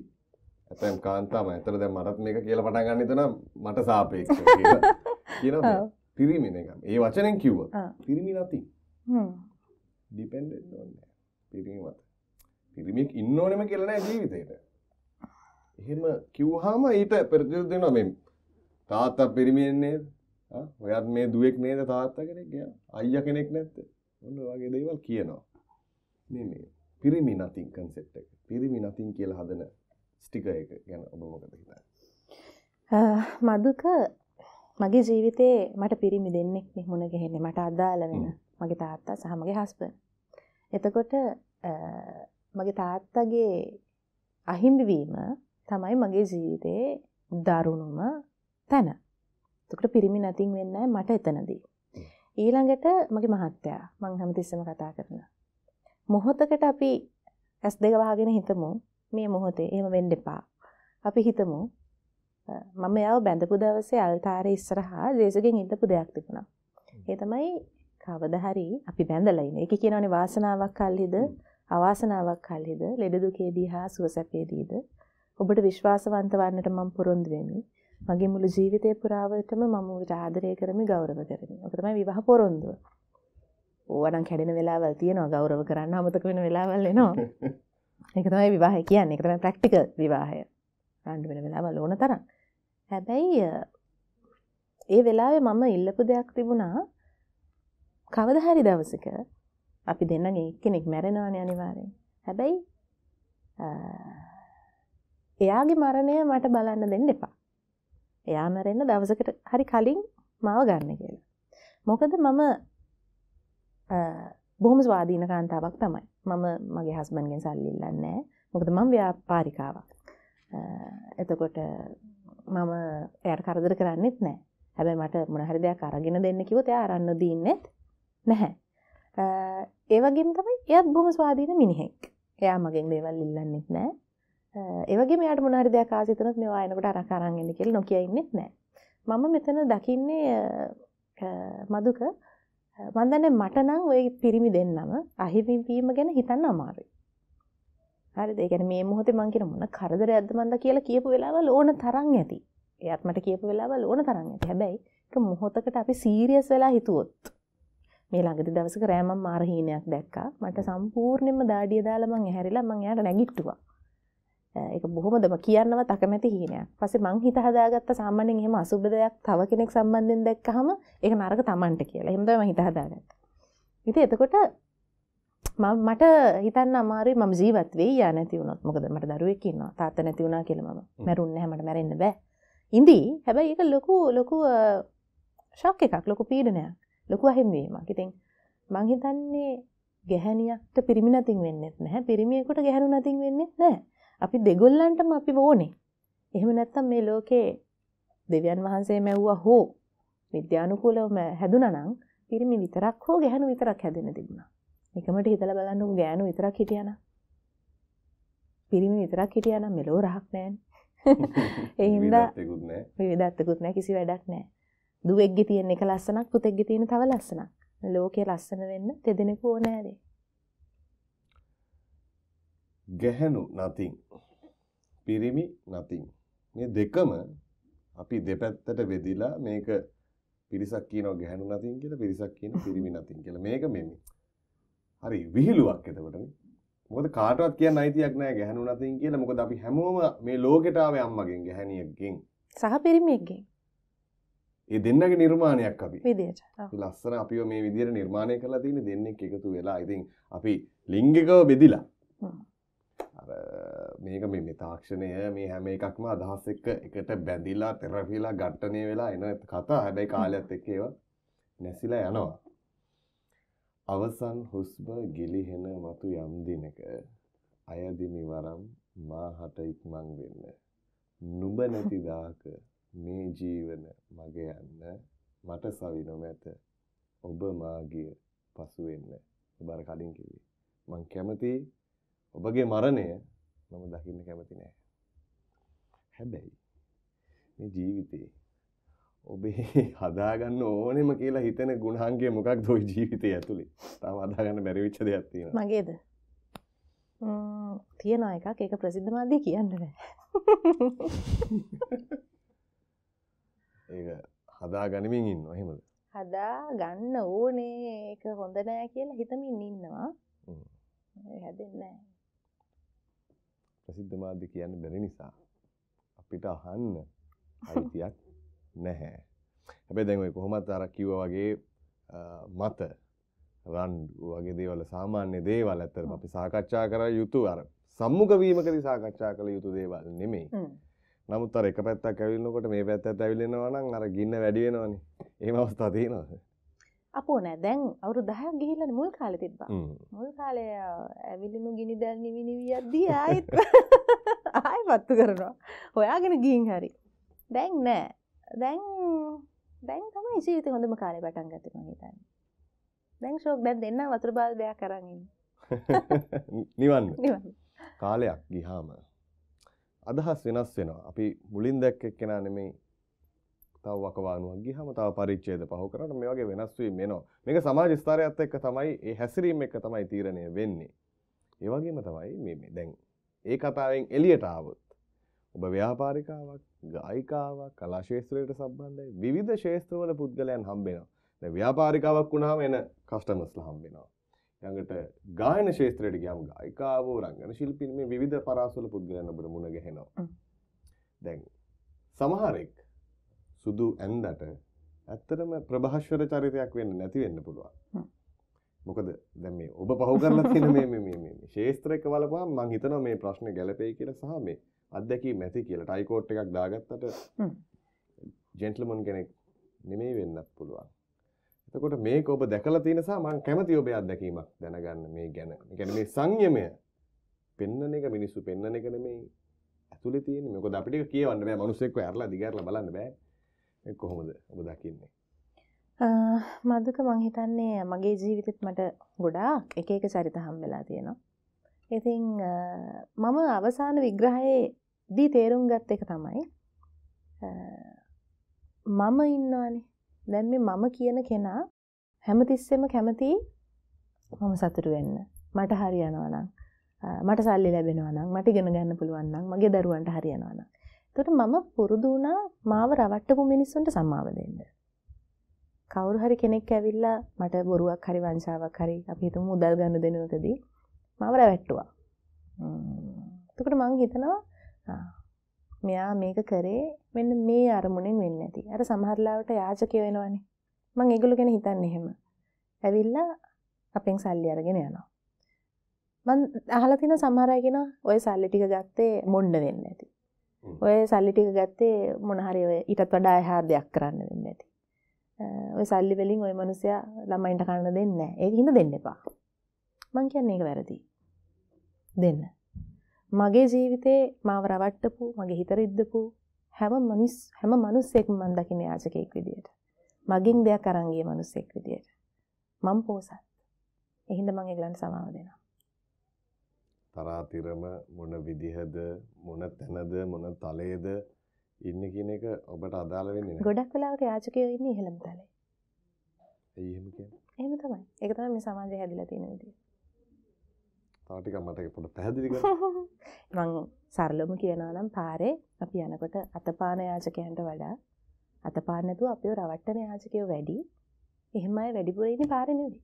ඇතැම් කාන්තාම ඇතර දැ මටත් මේක කියල පටගන්න තන මට සාපේක් කියන පිරිමින එක ඒ වචනෙන් කිව්ව පිරිමි නති ඩිපෙන්ඩ ඔන්න පිරිමත් පිරිමික් ඉන්නෝනම කියලනෑ ජීවිතයට එහෙම කිව්හාම ඊට පෙරජුල් දෙනවා මෙ තාත්තා පිරිමියෙන්නේ ඔයත් මේ දුවෙක් නේද තාත්තා කෙනෙක් අයිය කෙනෙක් නැත්ත ඔන්න වගේ දේවල් කියනවා මේ පිරිමි නතින් කන්සෙට් එක පිරිමි නතින් කියලා හදන ස්ටික එක ගැන ඔබ මොකද හිත මදුක මගේ ජීවිතේ මට පිරිමි දෙන්නෙක් මුණ ගෙහෙන්නේ මට අදාළ වෙන මගේ තාත්තා සහමගේ හස්බන් එතකොට මගේ තාත්තගේ අහිම්බිවීම තමයි මගේ ජීවිතයේ දරුණුම තැන තුකට පිරිමි නැතින් වෙන්න මට එතනදී. ඊළඟට මගේ මහත්තයා මං හැමතිස්සම කතා කරන. මොහොතකට අපි ඇස් දෙක වහගෙන හිතමු මේ මොහොතේ එහෙම වෙන්න එපා. අපි හිතමු මම යව බැඳපු දවසේ අල්තාරේ ඉස්සරහා ජේසුගෙන් ඉඳපු දෙයක් තිබුණා. ඒ තමයි කවදා හරි අපි බැඳලා ඉන්නේ. ඒක කියනවනේ වාසනාවක් කල්හිද, අවාසනාවක් කල්හිද, ලෙඩ දුකේදී හා සුවසැපේදීද ඔබට විශ්වාසවන්ත වන්නට මම පොරොන්දු වෙමි. මගේ මුළු ජීවිතේ පුරාවටම මම ඔබට ආදරය කරමි, ගෞරව කරමි. ඔක තමයි විවාහ පොරොන්දුව. ඕවා නම් කැඩෙන වෙලාවල් තියෙනවා, ගෞරව කරන්න අමතක වෙන වෙලාවල් එනවා. ඒක තමයි විවාහය කියන්නේ. ඒක තමයි ප්‍රැක්ටිකල් විවාහය. රණ්ඩු වෙන වෙලාවල් ඕන තරම්. හැබැයි ඒ වෙලාවේ මම ඉල්ලපු දෙයක් තිබුණා කවදා හරි දවසක අපි දෙන්නගේ එක්කෙනෙක් මැරෙනවානේ අනිවාර්යෙන්. හැබැයි එයාගේ මරණය මට බලන්න දෙන්න එපා. එයා මැරෙන්න දවසකට හරි කලින් මාව ගන්න කියලා. මොකද මම බොහොම ස්වාධීන කාන්තාවක් තමයි. මම මගේ හස්බන්ගෙන් සල්ලි ඉල්ලන්නේ නැහැ. මොකද මම ව්‍යාපාරිකාවක්. එතකොට මම එයාට කරදර කරන්නෙත් නැහැ. හැබැයි මට මොන හරි දෙයක් අරගෙන දෙන්න කිව්වොත් එයා අරන්න දෙන්නෙත් නැහැ. ඒ වගේම තමයි එයාත් බොහොම ස්වාධීන මිනිහෙක්. එයා මගෙන් දේවල් ඉල්ලන්නෙත් නැහැ. ඒ වගේම එයාට මොන හරි දෙයක් ආස හිතනොත් මේවා එනකොට අරන් අරන් එන්න කියලා නොකිය ඉන්නෙත් නැහැ. මම මෙතන දකින්නේ මදුක මම දන්නේ මට නම් ওই පිරිමි දෙන්නම අහිමි වීම ගැන හිතන්න අමාරුයි. හරිද? ඒ කියන්නේ මේ මොහොතේ මං කියන මොන කරදරයක්ද මන්ද කියලා කියපු වෙලාවල් ඕන තරම් ඇති. එයාත් මට කියපු වෙලාවල් ඕන තරම් ඇති. හැබැයි ඒක මොහොතකට අපි සීරියස් වෙලා හිතුවොත් මේ ළඟදි දවසක රෑ මම මාර හීනයක් දැක්කා. මට සම්පූර්ණයෙන්ම දාඩිය දාලා මං ඇහැරිලා මං එයාට නැගිට්ටුවා. ඒක බොහොමදම කියන්නවත් අකමැති හීනයක්. පස්සේ මං හිත හදාගත්ත සාමාන්‍යයෙන් එහෙම අසුබ දෙයක් තව කෙනෙක් සම්බන්ධයෙන් දැක්කහම ඒක නරක Tamanට කියලා. එහෙම තමයි මං හිත හදාගත්තේ. ඉතින් එතකොට මට හිතන්න අමාරුයි මම ජීවත් වෙයි යා නැති වුණොත්. මොකද මට දරුවෙක් ඉන්නවා. තාත්තා නැති වුණා කියලා මම මැරුන්නේ නැහැ මට මැරෙන්න බෑ. ඉඳි හැබැයි ඒක ලොකු ලොකු ෂොක් එකක්, ලොකු පීඩනයක්, ලොකු අහිමිවීමක්. ඉතින් මං හිතන්නේ ගැහණියක්ට පිරිමි නැතිව වෙන්නේ නැහැ. පිරිමියෙකුට ගැහණු නැතිව වෙන්නේ නැහැ. අපි දෙගොල්ලන්ටම අපි ඕනේ. එහෙම නැත්තම් මේ ලෝකේ දෙවියන් වහන්සේ මැව්වා හෝ විද්‍යානුකූලව හැදුනා නම් පිරිමි විතරක් හෝ ගැහණු විතරක් හැදෙන්න තිබුණා. එකමට හිතලා බලන්නකෝ ගෑනු විතරක් හිටියානම්. පිරිමි විතරක් හිටියානම් මෙලෝ රහක් නැහැ. ඒ හින්දා විවිධත්කුත් නැහැ කිසි වැඩක් නැහැ. දුවෙක්ගේ තියෙන එක ලස්සනක් පුතෙක්ගේ තියෙන තව ලස්සනක්. ලෝකයේ ලස්සන වෙන්න තෙදෙනෙකු ඕනෑනේ. ගැහැණු nothing පිරිමි nothing මේ දෙකම අපි දෙපැත්තට බෙදිලා මේක පිරිසක් කියනවා ගැහැණු nothing කියලා පිරිසක් කියනවා පිරිමි nothing කියලා මේක මෙන්න හරි විහිළුවක් එතකොටනේ මොකද කාටවත් කියන්න අයිතියක් නැහැ ගැහැණු nothing කියලා මොකද අපි හැමෝම මේ ලෝකෙට ආවේ අම්මගෙන් ගැහැණියෙක්ගෙන් සහ පිරිමියෙක්ගෙන් ඒ දෙන්නගේ නිර්මාණයක් අපි විදියට. ලස්සන අපිව මේ විදියට නිර්මාණය කරලා තියෙන දෙන්නෙක් එකතු වෙලා ඉතින් අපි ලිංගිකව බෙදිලා මේක මේ තාක්ෂණය මේ හැම එකක්ම අදහස් එක්ක එකට බැඳිලා තෙරපිලා ගට්ටනය වෙලා එන කතා හැබැයි කාලයක්ත් එක්ක ඒවා නැසිලා යනවා. අවසන් හුස්ම ගිලිහෙන මතු යම් දිනක අයදිමි වරම් මාහට ඉක්මන් වෙන්න. නුඹ නැති දාක මේ ජීවන මග යන්න මට සවි නොමැත ඔබ මාගිය පසු වෙන්න. ඔබ අර කලින් කිව්වේ. මං කැමතියි ඔබගේ මරණය මම දකින්න කැමති නෑ. හැබැයි මේ ජීවිතේ ඔබේ හදාගන්න ඕනෙම කියලා හිතන ගුණාංගය මොකක් දොයි ජීවිතය ඇතුළේ තම අදාගන්න බැරිවිච්ච දෙයක් තියෙනවා. මගේද? තියෙන එකක් ඒක ප්‍රසිද්ධ මාධ්‍ය කියන්න බෑ. ඒක හදා ගනිමින් ඉන්නවා එහෙමද? හදා ගන්න ඕනේ ඒක හොඳ නෑ කියලා හිතමින් ඉන්නවා. හැදෙන්නේ නෑ. ප්‍රසිද්ධ මාධ්‍ය කියන්න බැරි නිසා අපිට අහන්න අයිතියක් නැහැ. හැබැයි දැන් ඔය කොහොමත් අර කිව්වා වගේ මත රණ්ඩු වගේ දේවල් සාමාන්‍ය දේවල් ඇත්තටම අපි සාකච්ඡා කර යුතු අර සම්මුඛ වීමකදී සාකච්ඡා කළ යුතු දේවල් නෙමෙයි. නමුත් අර එක පැත්තක් ඇවිල්නකොට මේ පැත්තත් ඇවිල්ෙනවා නම් අර ගින්න වැඩි වෙනවනේ. එහෙම අවස්ථා තියෙනවද? අපෝ නෑ දැන් අවුරු දහයක් ගිහිල්ලන මුල් කාලෙ තිබ්බා මුල් කාලය ඇවිලිනු ගිනි දැල් නිවිනිවියද්දී ආයිත් ආයි පත්තු කරනවා හොයාගෙන ගින් හරි දැන් නෑ දැන් දැන් තමයි ජීවිත හොඳම කාලේ පටන් ගත්තේ මම හිතන්නේ දැන් ෂෝක් දැන් දෙන්න වතුර බාල් දෙයක් අරන් නිවන්න කාලයක් ගිහාම අදහස් වෙනස් වෙනවා අපි මුලින් දැක්ක එක්කෙනා නෙමෙයි තව වකවානුවක් ගියහම තව පරිච්ඡේද පහු කරලා මේ වගේ වෙනස් වීම් එනවා. මේක සමාජ ස්ථාරයත් එක්ක තමයි ඒ හැසිරීම එක්ක තමයි තීරණය වෙන්නේ. ඒ වගේම තමයි මේ දැන් ඒ කතාවෙන් එළියට ආවොත් ඔබ ව්‍යාපාරිකාවක්, ගායිකාවක්, කලා ශාස්ත්‍රයට සම්බන්ධයි විවිධ ශාස්ත්‍රවල පුද්ගලයන් හම්බ වෙනවා. දැන් ව්‍යාපාරිකාවක් වුණාම එන කස්ටමර්ස්ලා හම්බ වෙනවා. ඊළඟට ගායන ශාස්ත්‍රයට ගියාම ගායිකාවෝ, රංගන ශිල්පීන් මේ විවිධ පරාසවල පුද්ගලයන් අපිට මුණ ගැහෙනවා. දැන් සමහරෙක් සුදු ඇන්දට ඇත්තටම ප්‍රභාෂ්වර චරිතයක් වෙන්න නැති වෙන්න පුළුවන්. මොකද දැන් මේ ඔබ පහු කරලා තියෙන මේ මේ මේ මේ ශේස්ත්‍රයක බලපුවම මම හිතනවා මේ ප්‍රශ්නේ ගැළපෙයි කියලා සහ මේ අත්දැකීම් ඇති කියලා ටයි කෝට් එකක් දාගත්තට ජෙන්ටල්මන් කෙනෙක් නෙමෙයි වෙන්නත් පුළුවන්. එතකොට මේක ඔබ දැකලා තියෙන නිසා මම කැමති ඔබේ අත්දැකීමක් දැනගන්න මේ ගැන. ඒ කියන්නේ මේ සංයමය පෙන්නන එක මිනිස්සු පෙන්නන එක නෙමෙයි ඇතුලේ තියෙන්නේ. මොකද අපිට කියවන්න බෑ මිනිස්සෙක්ව ඇරලා දිගහැරලා බලන්න බෑ. කොහොමද ඔබ දකින්නේ මදක මං හිතන්නේ මගේ ජීවිතෙත් මට ගොඩාක් එක එක චරිත හම් වෙලා තියෙනවා. ඉතින් මම අවසාන විග්‍රහයේ දී තේරුම් ගත් එක තමයි මම ඉන්නවානේ දැන් මේ මම කියන කෙනා හැමතිස්සෙම කැමති මම සතුටු වෙන්න. මට හරියනවා නම් මට සල්ලි ලැබෙනවා නම් මට ඉගෙන ගන්න පුළුවන් නම් මගේ දරුවන්ට හරියනවා නම් එතකොට මම පුරුදු වුණා මාව රවට්ටපු මිනිස්සුන්ට සම්මාව දෙන්න. කවුරු හරි කෙනෙක් ඇවිල්ලා මට බොරුවක් හරි වංශාවක් හරි අපි හිතමු මුදල් ගන්න දෙනකදී මාව රැවට්ටුවා. එතකොට මං හිතනවා මෙයා මේක කරේ මෙන්න මේ අරමුණෙන් වෙන්නේ නැති. අර සමහර ලාවට යාචකය වෙනවනේ. මං ඒගොල්ලෝ ගැන හිතන්නේ එහෙම. ඇවිල්ලා අපෙන් සල්ලි අරගෙන යනවා. මං අහලා තියෙන සමහර අය කියනවා ඔය සල්ලි ටික ගත්තේ මොණ්ඩ වෙන්නේ නැති. ඔය සල්ලි ටික ගත්තේ මොන හරි ඔය ඊටත් වඩා එහා දෙයක් කරන්න වෙන්නේ නැති. ඔය සල්ලි වලින් ওই මිනිස්සයා ළමයින්ට කන්න දෙන්නේ නැහැ. ඒක හින්දා දෙන්න එපා. මං කියන්නේ ඒක වැරදි. දෙන්න. මගේ ජීවිතේ මාව රවට්ටපු, මගේ හිත රිද්දපු හැම මිනිස් හැම මිනිස්සෙක්ම මං දකින්න යාචකෙක් විදියට. මගින් දෙයක් අරන් ගිය මිනිස්සෙක් විදියට. මං පෝසත්. එහෙනම් මං ඒගලන්ට සමාව දෙනවා. තරාතිරම මොන විදිහද මොන තැනද මොන තලයේද ඉන්නේ කියන එක ඔබට අදාළ වෙන්නේ නැහැ. ගොඩක් වෙලාවට යාචකයෝ ඉන්නේ ඉහළම තලයේ. ඇයි එහෙම කියන්නේ? එහෙම තමයි. ඒක තමයි මේ සමාජය හැදිලා තියෙන විදිය. තව ටිකක් මට පොඩ්ඩක් පැහැදිලි කරන්න. මම සරලවම කියනවා නම් පාරේ අපි යනකොට අතපාන යාචකයන්ට වඩා අතපාන නැතුව අපිව රවට්ටන යාචකයෝ වැඩි. එහෙමයි වැඩිපුර ඉන්නේ පාරේ නෙවෙයි.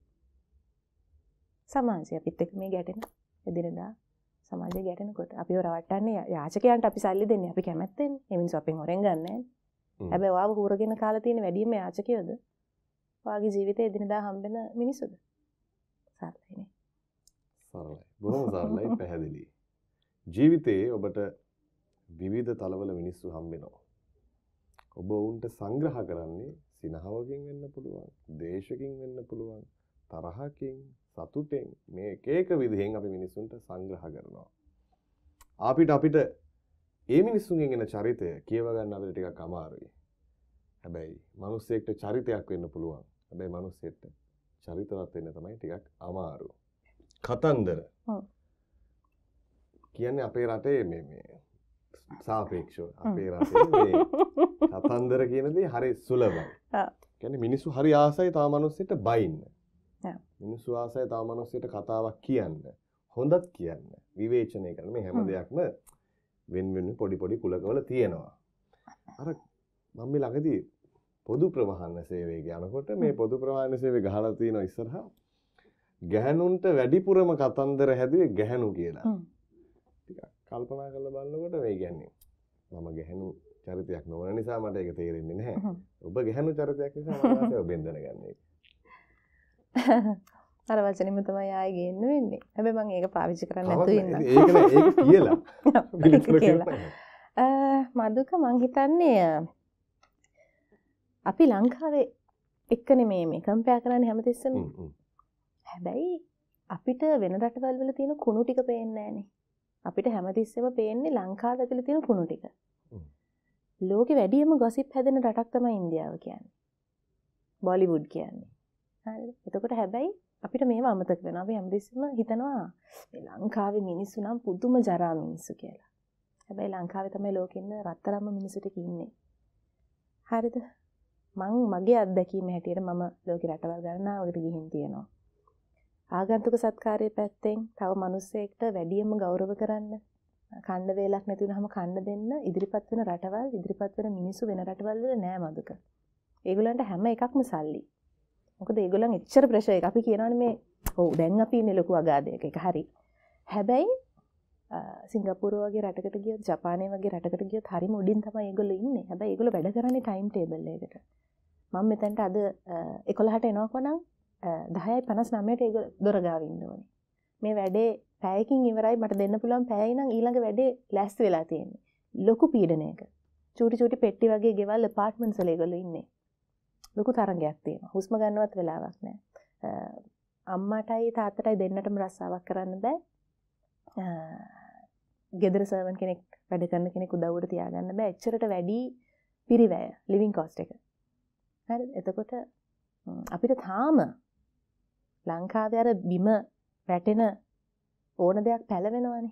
සමාජය අපිත් එක්ක මේ ගැටෙන එදිනෙදා සමාජය ගැටෙනකොට අපි රවටන්නේ යාචකයන්ට අපි සල්ලි දෙන්නේ අපි කැමැත්තෙන් එමින් අපෙන් හොරෙන් ගන්න හැබැ වා හූරගෙන කාලා තියෙන වැඩියීම යාචකයෝද වාගේ ජීවිතය එදිනදා හම්බෙන මිනිසුද සරලයිනේ සරලයි බොහොම සරලයි පැහැදිලි ජීවිතයේ ඔබට විවිධ තලවල මිනිස්සු හම්බෙනවා ඔබ ඔවුන්ට සංග්‍රහ කරන්නේ සිනහවකින් වෙන්න පුළුවන් දේශකින් වෙන්න පුළුවන් තරහකින් සතුටෙන් මේ එක විදිහෙන් අපි මිනිස්සුන්ට සංග්‍රහ කරනවා. අපිට අපිට ඒ මිනිස්සුන්ගෙන් එන චරිතය කියව ගන්න අපිට ටිකක් අමාරුයි. හැබැයි මිනිස්සෙක්ට චරිතයක් වෙන්න පුළුවන්. හැබැයි මිනිස්සෙක්ට චරිතවත් වෙන්න තමයි ටිකක් අමාරු. කතන්දර. කියන්නේ අපේ රටේ මේ මේ සාපේක්ෂව අපේ රටේ මේ කතන්දර කියන දේ හරි සුලභයි. කියන්නේ මිනිස්සු හරි ආසයි තා මිනිස්සෙට බයින්න. මිනිස්සු ආසයි තව මිනිස්සුන්ට කතාවක් කියන්න. හොඳත් කියන්න. විවේචනය කරන මේ හැම දෙයක්ම වෙන වෙන පොඩි පොඩි කුලකවල තියෙනවා. අර මම මේ ළඟදී පොදු ප්‍රවාහන සේවයේ යනකොට මේ පොදු ප්‍රවාහන සේවය ගහලා තියෙන ඉස්සරහා ගැහණුන්ට වැඩිපුරම කතන්දර හැදුවේ ගැහණු කියලා. ටිකක් කල්පනා කරලා බලනකොට මේ කියන්නේ මම ගැහණු චරිතයක් නොවන නිසා මට ඒක තේරෙන්නේ නැහැ. ඔබ ගැහණු චරිතයක් නිසා මම ඔබෙන් දැනගන්නේ. අර වචනෙම තමයි ආයෙ ගේන්න වෙන්නේ. හැබැයි මම ඒක පාවිච්චි කරන්න නැතුව ඉන්නවා. ඒක ඒක කියලා. කියලා. මදුක මං හිතන්නේ අපි ලංකාවේ එක්කනේ මේ මේ කම්පෙයා කරන්නේ හැමතිස්සෙම. හැබැයි අපිට වෙන රටවල් වල තියෙන කුණු ටික පේන්නේ නැහනේ. අපිට හැමතිස්සෙම පේන්නේ ලංකාව ඇතුළේ තියෙන කුණු ටික. ලෝකෙ වැඩියම ගොසිප් හැදෙන රටක් තමයි ඉන්දියාව කියන්නේ. බොලිවුඩ් කියන්නේ. හරි. එතකොට හැබැයි අපිට මේව අමතක වෙනවා. අපි හැමදෙස්සෙම හිතනවා මේ ලංකාවේ මිනිස්සු නම් පුදුම ජරා මිනිස්සු කියලා. හැබැයි ලංකාවේ තමයි ලෝකෙ ඉන්න රත්තරම්ම මිනිස්සු ටික ඉන්නේ. හරිද? මං මගේ අත්දැකීම හැටියට මම ලෝකේ රටවල් ගණනාවකට ගිහින් තියෙනවා. ආගන්තුක සත්කාරයේ පැත්තෙන් තව මිනිස්සෙක්ට වැඩියෙන්ම ගෞරව කරන්න, කන්න වේලක් නැති වුනහම කන්න දෙන්න ඉදිරිපත් වෙන රටවල්, ඉදිරිපත් වෙන මිනිස්සු වෙන රටවල් වල නෑ මදුක. ඒගොල්ලන්ට හැම එකක්ම සල්ලි. මොකද ඒගොල්ලන් එච්චර ප්‍රෙෂර් එක අපි කියනවනේ මේ ඔව් දැන් අපි ඉන්නේ ලොකු අගාධයක ඒක හරි හැබැයි සිංගපුර වගේ රටකට ගියොත් ජපානය වගේ රටකට ගියොත් හරිම උඩින් තමයි ඒගොල්ලෝ ඉන්නේ. හැබැයි ඒගොල්ලෝ වැඩ කරන්නේ ටයිම් ටේබල් එකකට. මම මෙතනට අද 11ට එනකොනම් 10:59ට ඒගොල්ලෝ දොර ගාව ඉන්න ඕනේ. මේ වැඩේ පැයකින් ඉවරයි මට දෙන්න පුළුවන් පැයයි නම් ඊළඟ වැඩේ ලෑස්ති වෙලා තියෙන්නේ. ලොකු පීඩනයක. චූටි චූටි පෙට්ටි වගේ ගෙවල් අපාර්ට්මන්ට්ස් වල ඒගොල්ලෝ ඉන්නේ. ලොකු තරගයක් තියෙනවා. හුස්ම ගන්නවත් වෙලාවක් නැහැ. අම්මටයි තාත්තටයි දෙන්නටම රස්සාවක් කරන්න බෑ. ගෙදර සර්වන් කෙනෙක් වැඩ කරන කෙනෙක් උදව්වට තියාගන්න බෑ. එච්චරට වැඩි පිරිවැය ලිවිං කෝස්ට් එක. හරිද? එතකොට අපිට තාම ලංකාවේ අර බිම වැටෙන ඕන දෙයක් පැලවෙනවනේ.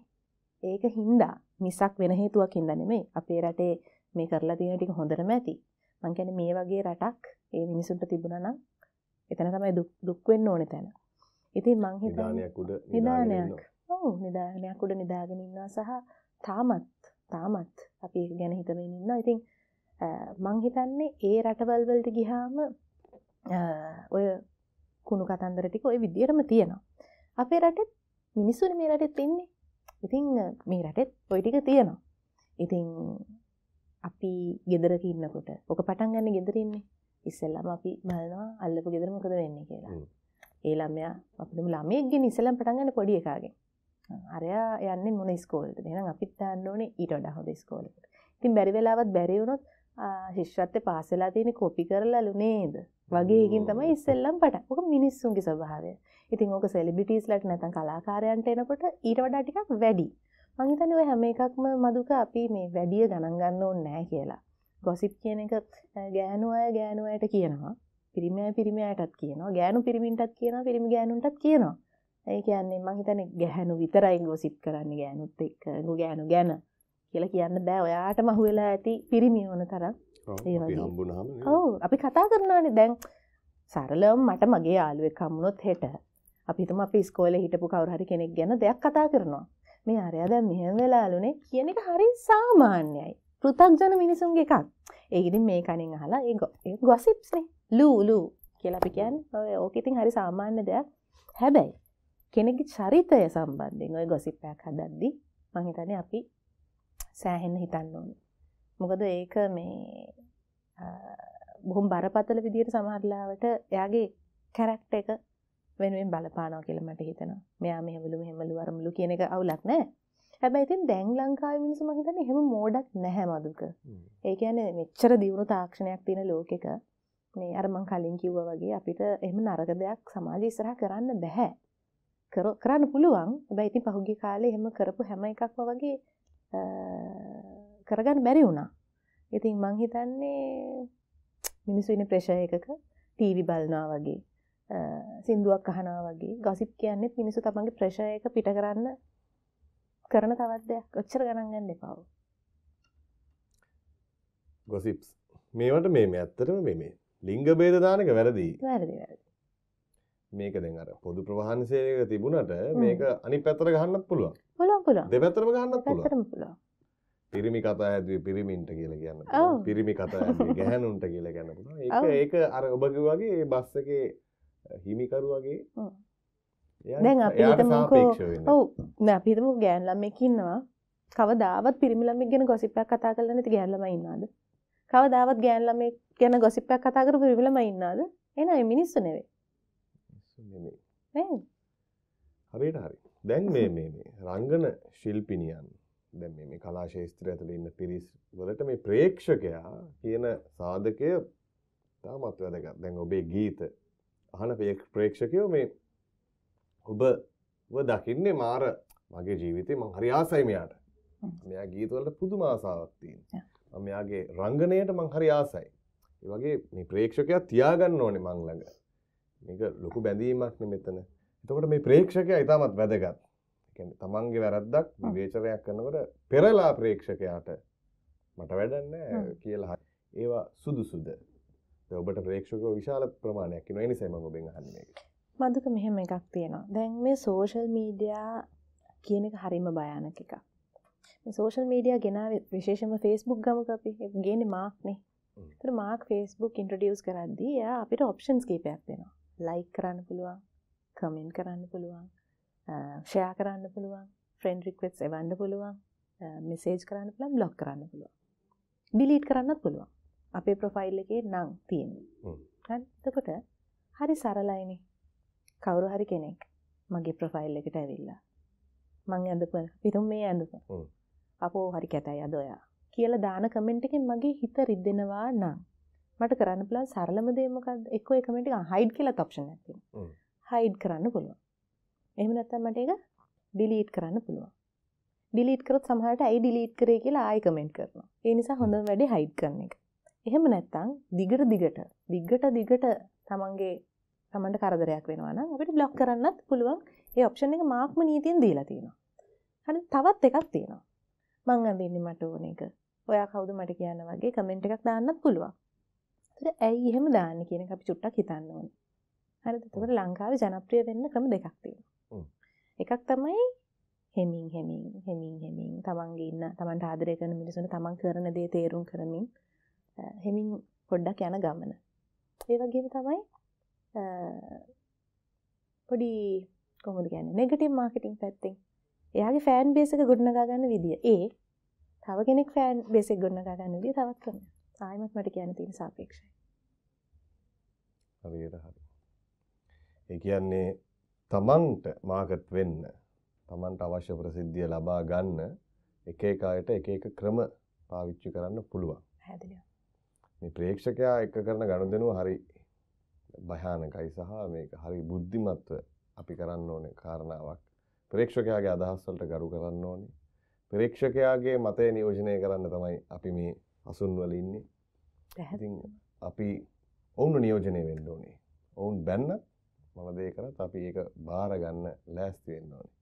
ඒක හින්දා මිසක් වෙන හේතුවක් හින්දා නෙමෙයි. අපේ රටේ මේ කරලා තියෙන ටික හොඳටම ඇති. මං කියන්නේ මේ වගේ රටක් ඒ මිනිසුන්ට තිබුණා නම් එතන තමයි දුක් දුක් වෙන්න ඕනේ තැන. ඉතින් මං හිතන්නේ නිදානයක් ඔව් නිදානයක් උඩ නිදාගෙන ඉන්නවා සහ තාමත් තාමත් අපි ඒක ගැන හිතමින් ඉන්නවා. ඉතින් මං හිතන්නේ ඒ රටවල් වලට ගියාම ඔය කුණු කතන්දර ටික ওই විදියටම තියෙනවා. අපේ රටෙත් මිනිස්සුනේ මේ රටෙත් ඉන්නේ. ඉතින් මේ රටෙත් ওই ටික තියෙනවා. ඉතින් අපි ගෙදරක ඉන්නකොට ඔක පටන් ගන්න ගෙදරින්නේ ඉස්සෙල්ලාම අපි බලනවා අල්ලපු ගෙදර මොකද වෙන්නේ කියලා. ඒ ළමයා අපිටම ළමයෙක්ගෙන ඉස්සෙල්ලම පටන් ගන්න පොඩි එකාගෙන්. අරයා යන්නේ මොන ඉස්කෝලේද? එහෙනම් අපිත් දාන්න ඕනේ ඊට වඩා හොඳ ඉස්කෝලේකට. ඉතින් බැරි වෙලාවත් බැරි වුණොත් ශිෂ්‍යත්වේ පාස් වෙලා තියෙන කොපි කරලාලු නේද? වගේ එකකින් තමයි ඉස්සෙල්ලම පටන්. ඔක මිනිස්සුන්ගේ ස්වභාවය. ඉතින් ඕක සෙලිබ්‍රිටීස්ලට නැත්නම් කලාකාරයන්ට එනකොට ඊට වඩා ටිකක් වැඩි. මං හිතන්නේ ඔය හැම එකක්ම මදුක අපි මේ වැඩිය ගණන් ගන්න ඕනේ නැහැ කියලා. gossip කියන එක ගෑනු අය ගෑනු අයට කියනවා. පිරිමි අය පිරිමි අයටත් කියනවා. ගෑනු පිරිමින්ටත් කියනවා. පිරිමි ගෑනුන්ටත් කියනවා. ඒ කියන්නේ මං හිතන්නේ ගැහණු විතරයි gossip කරන්නේ ගෑනුත් එක්ක. ගෑනු ගැන කියලා කියන්න බෑ. ඔයාටම අහුවෙලා ඇති පිරිමි ඕන තරම්. ඔව් අපි කතා කරනවානේ දැන් සරලවම මට මගේ යාළුවෙක් හම්බුනොත් හෙට අපි හිතමු අපි ඉස්කෝලේ හිටපු කවුරු හරි කෙනෙක් ගැන දෙයක් කතා කරනවා. මේ අරයා දැන් මෙහෙම වෙලාලුනේ කියන එක හරි සාමාන්‍යයි. පෘථග්ජන මිනිසුන්ගේ එකක්. ඒක ඉතින් මේ කණෙන් අහලා ඒ gossips නේ. ලූ ලූ කියලා අපි කියන්නේ. ඕක ඉතින් හරි සාමාන්‍ය දෙයක්. හැබැයි කෙනෙක්ගේ චරිතය සම්බන්ධයෙන් ওই gossip එකක් හදද්දී මම හිතන්නේ අපි සෑහෙන්න හිතන්න ඕනේ. මොකද ඒක මේ බොහොම බරපතල විදියට සමහරලාවට එයාගේ කැරක්ටර් එක වෙනුවෙන් බලපානවා කියලා මට හිතෙනවා. මෙයා මෙහෙමලු මෙහෙමලු අරමුලු කියන එක අවුලක් නෑ. හැබැයි ඉතින් දැන් ලංකාවේ මිනිස්සු මම හිතන්නේ එහෙම මෝඩක් නැහැ මදුක. ඒ කියන්නේ මෙච්චර දියුණු තාක්ෂණයක් තියෙන ලෝකෙක මේ අර මං කලින් කිව්වා වගේ අපිට එහෙම නරක දෙයක් සමාජය ඉස්සරහා කරන්න බෑ. කරන්න පුළුවන්. හැබැයි ඉතින් පහුගිය කාලේ එහෙම කරපු හැම එකක්ම වගේ කරගන්න බැරි වුණා. ඉතින් මං හිතන්නේ මිනිස්සු ඉන්නේ ප්‍රෙෂර් එකක ටීවී බලනවා වගේ සින්දුවක් අහනවා වගේ ගොසිප් කියන්නේ මිනිස්සු තමන්ගේ ප්‍රෙෂර් එක පිට කරන්න කරන තවත් දෙයක්. ඔච්චර ගණන් ගන්න එපා. ගොසිප්ස් මේවට මේ මේ ඇත්තටම මේ මේ ලිංග ભેද දාන එක වැරදි. වැරදි වැරදි. මේක දැන් අර පොදු ප්‍රවාහන සේවයක තිබුණට මේක අනිත් පැත්තට ගහන්නත් පුළුවන්. පුළුවන් පුළුවන්. දෙපැත්තටම ගහන්නත් පුළුවන්. දෙපැත්තටම පුළුවන්. පිරිමි කතා ඇදුවේ පිරිමින්ට කියලා කියන්න පිරිමි කතා ගැහැනුන්ට කියලා ගැන්න පුළුවන් ඒක ඒක අර ඔබගේ වගේ බස් එකේ හිමිකරුවගේ දැන් අපිතමකෝ ඔව් නෑ අපිතමකෝ ගෑන් ළමෙක් ඉන්නවා කවදාවත් පිරිමි ළමෙක් ගැන ගොසිප්පයක් කතා කරලා නැති ගෑන් ළමයි ඉන්නාද කවදාවත් ගෑන් ළමෙක් ගැන ගොසිප්පයක් කතා කරපු පිරිමි ළමයි ඉන්නාද එහෙනම් ඒ මිනිස්සු නෙවෙයි මිනිස්සු හරියට හරි දැන් මේ මේ මේ රංගන ශිල්පිනියන් දැන් මේ මේ කලා ශේස්ත්‍රය ඇතුළේ ඉන්න පිරිස් වලට මේ ප්‍රේක්ෂකයා කියන සාධකය තාමත් වැදගත්. දැන් ඔබේ ගීත අහන ප්‍රේක්ෂකයෝ මේ ඔබ දකින්නේ මාර මගේ ජීවිතේ මං හරි ආසයි මෙයාට. මෙයා ගීතවලට පුදුම ආසාවක් තියෙනවා. මම මෙයාගේ රංගනයට මං හරි ආසයි. ඒ වගේ මේ ප්‍රේක්ෂකයා තියාගන්න ඕනේ මං ළඟ. මේක ලොකු බැඳීමක් නේ මෙතන. එතකොට මේ ප්‍රේක්ෂකයා ඊටමත් වැදගත්. ඒ කියන්නේ තමන්ගේ වැරද්දක් විවේචනයක් කරනකොට පෙරලා ප්‍රේක්ෂකයාට මට වැඩක් නැහැ කියලා ඒවා සුදුසුද ඔබට ප්‍රේක්ෂක විශාල ප්‍රමාණයක් න නිසයිම ඔබෙන් හන්නේ මදක මෙහෙම එකක් තියෙනවා දැන් මේ සෝෂල් මීඩියා කියන එක හරිම භයානක එක සෝෂල් මීඩිය ගෙනාව විශේෂම ෆෙස්බුක් ගමක අපි ගෙන මාක්නේ තර මාක් ෆෙස්බුක් ඉන්ට්‍රඩියස් කරද්දී යා අපිට ඔප්ෂන්ස් කේපයක් දෙෙනවා ලයි කරන්න පුළුවන් කමෙන්් කරන්න පුළුවන් ෂයා කරන්න පුළුවන් ෆ්‍රෙන්ඩ් රික්වෙට් එවන්න පුළුවන් මෙසේජ් කරන්න පුළන් බ්ලොක් කරන්න පුළුවන් ඩිලීට් කරන්නත් පුළුවන් අපේ ප්‍රොෆයිල් එකේ නම් තියෙනවා. හරි. එතකොට හරි සරලයිනේ. කවුරු හරි කෙනෙක් මගේ ප්‍රොෆයිල් එකට ඇවිල්ලා මං ඇඳපු පිටුම් මේ ඇඳපු. අපෝ හරි කැතයි අද ඔයා කියලා දාන කමෙන්ට් එකෙන් මගේ හිත රිද්දෙනවා නම් මට කරන්න පුළුවන් සරලම දේ මොකද්ද? එක්කෝ ඒ කමෙන්ට් එක හයිඩ් කියලා ඔප්ෂන් එකක් තියෙනවා. හයිඩ් කරන්න පුළුවන්. එහෙම නැත්නම් මට ඒක ඩිලීට් කරන්න පුළුවන්. ඩිලීට් කරොත් සමහරට ඇයි ඩිලීට් කරේ කියලා ආයෙ කමෙන්ට් කරනවා. ඒ නිසා හොඳම වැඩේ හයිඩ් කරන එක. එහෙම නැත්තං දිගට දිගට දිග්ගට දිගට තමන්ගේ තමන්ට කරදරයක් වෙනවා නම් අපිට බ්ලොක් කරන්නත් පුළුවන් ඒ ඔප්ෂන් එක මාක්ම නීතියෙන් දීලා තියෙනවා. හරි තවත් එකක් තියෙනවා. මං අඳින්නේ මට ඕන එක. ඔයා කවුද මට කියන්න වගේ කමෙන්ට් එකක් දාන්නත් පුළුවන්. ඒතර ඇයි එහෙම දාන්නේ කියන එක අපි චුට්ටක් හිතන්න ඕනේ. හරිද? ඒතකොට ලංකාවේ ජනප්‍රිය වෙන්න ක්‍රම දෙකක් තියෙනවා. එකක් තමයි හෙමින් හෙමින් හෙමින් හෙමින් තමන්ගේ ඉන්න තමන්ට ආදරය කරන මිනිසුන්ට තමන් කරන දේ තේරුම් කරමින් හෙමින් පොඩ්ඩක් යන ගමන. ඒ වගේම තමයි පොඩි කොහොමද කියන්නේ නෙගටිව් මාකටිං පැත්තෙන් එයාගේ ෆෑන් බේස් එක ගොඩනගා ගන්න විදිය. ඒ තව කෙනෙක් ෆෑන් බේස් එක ගොඩනගා ගන්න විදිය තවත් ක්‍රමයක්. ආයෙමත් මට කියන්න තියෙන සාපේක්ෂයි. හරියට හරි. ඒ කියන්නේ තමන්ට මාකට් වෙන්න තමන්ට අවශ්‍ය ප්‍රසිද්ධිය ලබා ගන්න එක එක අයට එක එක ක්‍රම පාවිච්චි කරන්න පුළුවන්. හැදිලා. මේ ප්‍රේක්ෂකයා එක්ක කරන ගනුදෙනුව හරි භයානකයි සහ මේක හරි බුද්ධිමත්ව අපි කරන්න ඕනේ කාරණාවක්. ප්‍රේක්ෂකයාගේ අදහස් වලට ගරු කරන්න ඕනේ. ප්‍රේක්ෂකයාගේ මතය නියෝජනය කරන්න තමයි අපි මේ අසුන් වල ඉන්නේ. ඉතින් අපි ඔවුන් නියෝජනය වෙන්න ඕනේ. ඔවුන් බැන්න මොනද ඒ කරත් අපි ඒක බාර ගන්න ලෑස්ති වෙන්න ඕනේ.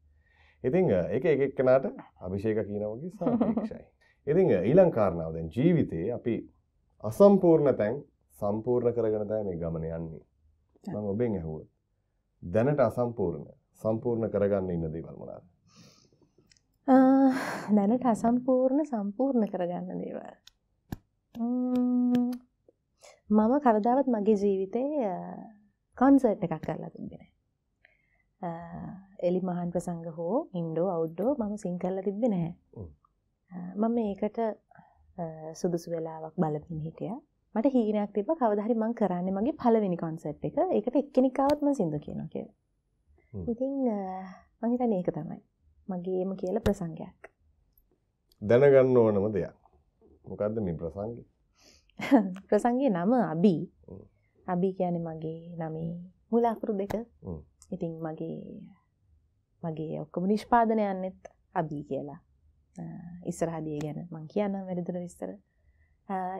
ඉතින් ඒක එක එක්කෙනාට අභිෂේක කියනවා වගේ සාපේක්ෂයි. ඉතින් ඊළඟ කාරණාව දැන් ජීවිතේ අපි අසම්පූර්ණ තැන් සම්පූර්ණ කරගෙන තමයි මේ ගමන යන්නේ. මම ඔබෙන් ඇහුවා. දැනට අසම්පූර්ණ සම්පූර්ණ කරගන්න ඉන්න දේවල් මොනවාද? දැනට අසම්පූර්ණ සම්පූර්ණ කරගන්න දේවල්. මම කවදාවත් මගේ ජීවිතේ කොන්සර්ට් එකක් කරලා තිබ්බේ නැහැ. එලි මහන් ප්‍රසංග හෝ ඉන්ඩෝ අවුට්ඩෝ මම සිං කරලා තිබ්බේ නැහැ. මම ඒකට සුදුසු වෙලාවක් බලපින් හිටිය මට හීනයක් තිබ කවදහරි මං කරන්න මගේ පලවෙනි කොන්සට් එක එකට එක්කෙනෙකාවත්ම සිින්දු කියන කිය ඉතිං මහිතන ඒක තමයි මගේම කියල ප්‍රසංගයක් දැනගන්න ඕනම දෙයක් මොකක්ද මේ ප්‍රසංග ප්‍රසංගේ නම අබී අබී කියන මගේ නමේ මුලාකුරු දෙක ඉතිං මගේ මගේ ඔක්කම නිෂ්පාදනයන්නෙත් අබී කියලා ඉස්සරහදී ගැන මං කියන්න වැඩිදුර විස්තර.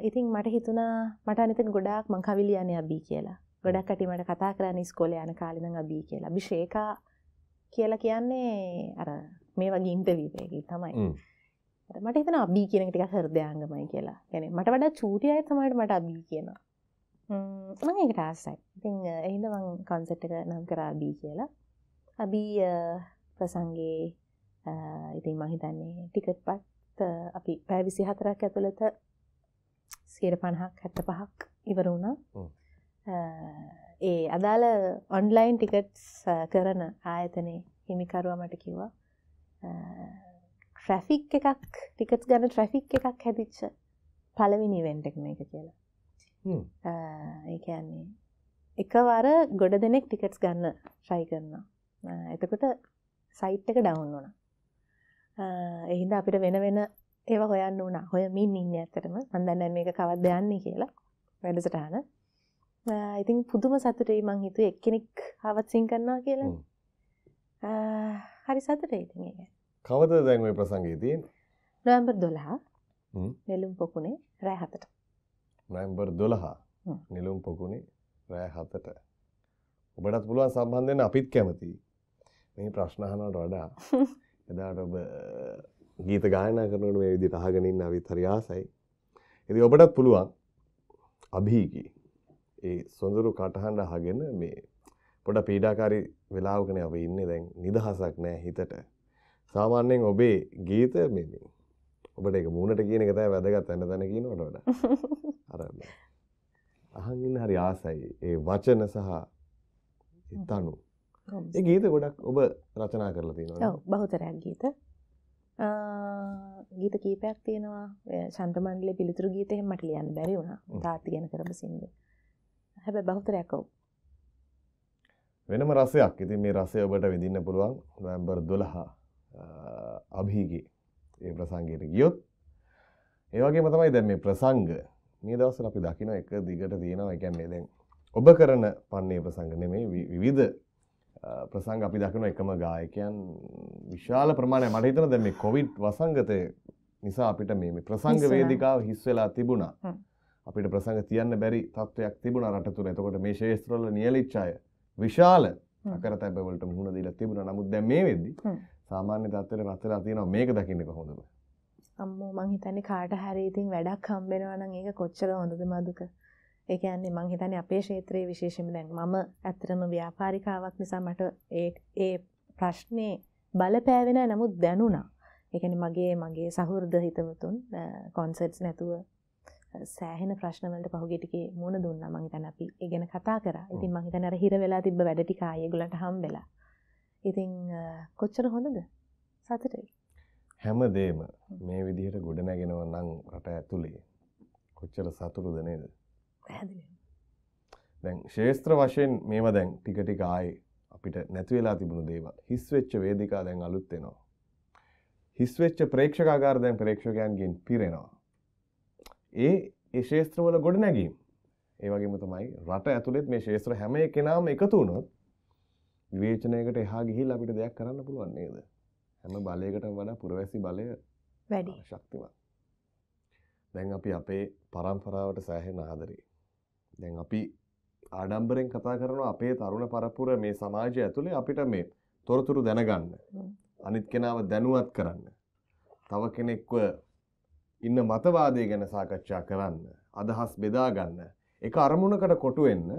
ඉතින් මට හිතුණා මට අනිතක ගොඩාක් මං කවි ලියන්නේ අබී කියලා. ගොඩක් කටි මට කතා කරන්නේ ඉස්කෝලේ යන කාලේ ඉඳන් අබී කියලා. අභිෂේකා කියලා කියන්නේ අර මේ වගේ ඉන්ටර්විව් එකකින් තමයි. මට හිතන අබී කියන එක ටිකක් හෘදයාංගමයි කියලා. يعني මට වඩා චූටි අය තමයි මට අබී කියනවා. මම ඒකට ආසයි. ඉතින් එහෙනම් මම කන්සෙප්ට් එක නම් කරා අබී කියලා. අබී ප්‍රසංගේ ඉතින් මම හිතන්නේ ටිකට්පත් අපි පැය 24ක් ඇතුළත 150ක් 75ක් ඉවර වුණා. ඒ අදාළ ඔන්ලයින් ටිකට්ස් කරන ආයතනයේ හිමිකරුවා මට කිව්වා ට්‍රැෆික් එකක් ටිකට්ස් ගන්න ට්‍රැෆික් එකක් හැදිච්ච පළවෙනි ඉවෙන්ට් එක මේක කියලා. ඒ කියන්නේ එකවර ගොඩ දෙනෙක් ටිකට්ස් ගන්න try කරනවා. එතකොට සයිට් එක ඩවුන් වුණා. එහින්ද අපිට වෙන වෙන ඒව හොයන්න වුණා හොයමින් ඉන්න ඇතරම මන්දන්න මේක කවද යන්නේ කියලා වැඩසටහන ඉතින් පුදුම සතුටේ මං හිතුව එක්කෙනෙක් හවත්සිං කරන්නවා කියලා හරි සතුට ඉතින් ඒ කවද දැන්වේ ප්‍රසංගේ තියෙන් නොවම්බර් දොළහා නෙලුම් පොකුණේ රෑ හතට නොම්බර් දොළහා නිලුම් පොකුණේ රෑ හතට ඔබටත් පුළුවන් සම්බන්ධයෙන් අපිත් කැමති මේ ප්‍රශ්නහනට වඩා එදාට ඔබ ගීත ගායනා කරනට මේ විදි රහගනින් අවිත් හරියාසයි. එති ඔබටත් පුළුවන් අභීකි ඒ සොඳුරු කටහන්ඩ හගෙන මේ පොඩ පීඩාකාරි වෙලාවකන අප ඉන්න දැන් නිදහසක් නෑ හිතට සාමාන්‍යයෙන් ඔබේ ගීත මෙ ඔබට එක මූුණට කියන කතයි වැදගත් ඇන්න දැනකි නොට අර අහගින් හරි ආසයි ඒ වචන සහ තනු ඒ ගීත ගොඩක් ඔබ රචනා කරලා තියෙනවා. ඔව් බහුතරයක් ගීත. ගීත කීපයක් තියෙනවා. ශාන්ත මණ්ඩලයේ පිළිතුරු ගීත එහෙම මට ලියන්න බැරි වුණා. තාත්ති ගැන කරපු සින්දු. හැබැයි බහුතරයක් ඔව්. වෙනම රසයක්. ඉතින් මේ රසය ඔබට විඳින්න පුළුවන් නොවැම්බර් 12 අභිගේ ඒ ප්‍රසංගයට ගියොත් ඒ වගේම තමයි දැන් මේ ප්‍රසංග මේ දවස්වල අපි දකින එක දිගට තියෙනවා. ඒ කියන්නේ දැන් ඔබ කරන පන්නේ ප්‍රසංග නෙමෙයි විවිධ ප්‍රසංග අපි දකින එකම ගායකයන් විශාල ප්‍රමාණය මට හිතන දැ මේ කොවිට් වසංගතය නිසා අපිට මේ ප්‍රසංග වේදිකාව හිස් වෙලා තිබුණා අපිට ප්‍රසංග තියන්න බැරි තත්වයක් තිබුණ රට තුර එතකොට මේ ශේස්ත්‍රල නියලිච්චාය විශාල අකර තැබවලට මුහුණ දීලා තිබුණ නමුත් දැ මේ වෙද්දි සාමාන්‍ය තත්වයට රත්තලා තියෙනවා මේක දකින්න කොහොඳම අම්මෝ මං හිතන්නේ කාට හරි ඉතින් වැඩක් හම්බෙනවා නම් ඒක කොච්චර හොඳද මදුක ඒ කියන්නේ මං හිතන්නේ අපේ ක්ෂේත්‍රයේ විශේෂයෙන්ම දැන් මම ඇත්තටම ව්‍යාපාරිකාවක් නිසා මට ඒ ඒ ප්‍රශ්නේ බලපෑවේ නමුත් දැනුණා. ඒ කියන්නේ මගේ මගේ සහෘද හිතවතුන් කොන්සර්ට්ස් නැතුව සෑහෙන ප්‍රශ්න වලට පහුගිය ටිකේ මුණ දුන්නා මං හිතන්නේ අපි ඒ ගැන කතා කරා. ඉතින් මං හිතන්නේ අර හිර වෙලා තිබ්බ වැඩ ටික ආයෙගලට හම්බෙලා. ඉතින් කොච්චර හොඳද? සතුටුයි. හැමදේම මේ විදිහට ගොඩනැගෙනව නම් රට ඇතුලේ කොච්චර සතුටුද නේද? දැන් ශේත්‍ර වශයෙන් මේම දැන් ටිකටික ආයි අපිට නැතිවෙලා තිබුණු දේවල් හිස්වෙච්ච වේදිකා දැන් අලුත්වෙනවා. හිස්වෙච්ච ප්‍රේක්ෂකාගාර දැන් ප්‍රේක්ෂකයන්ගෙන් පිරෙනවා. ඒ ඒ ශේත්‍රවල ගොඩ නැගීම් ඒවගේම තමයි රට ඇතුළෙත් මේ ශේත්‍ර හැම කෙනාම එකතුුණොත් විවේචනයකට එහා ගිහිල් අපිට දෙයක් කරන්න පුළුවන් නේද හැම බලයකට වඩා පුරවැසි බලය වැඩි ශක්තිවත් දැන් අපි අපේ පරම්පරාවට සෑහෙන ආදරේ දැන් අපි ආඩම්බරෙන් කතා කරනවා අපේ තරුණ පරපුර මේ සමාජය ඇතුළේ අපිට මේ තොරතුරු දැනගන්න අනිත් කෙනාව දැනුවත් කරන්න තව කෙනෙක්ව ඉන්න මතවාදය ගැන සාකච්ඡා කරන්න අදහස් බෙදා ගන්න එක අරමුණකට කොටු වෙන්න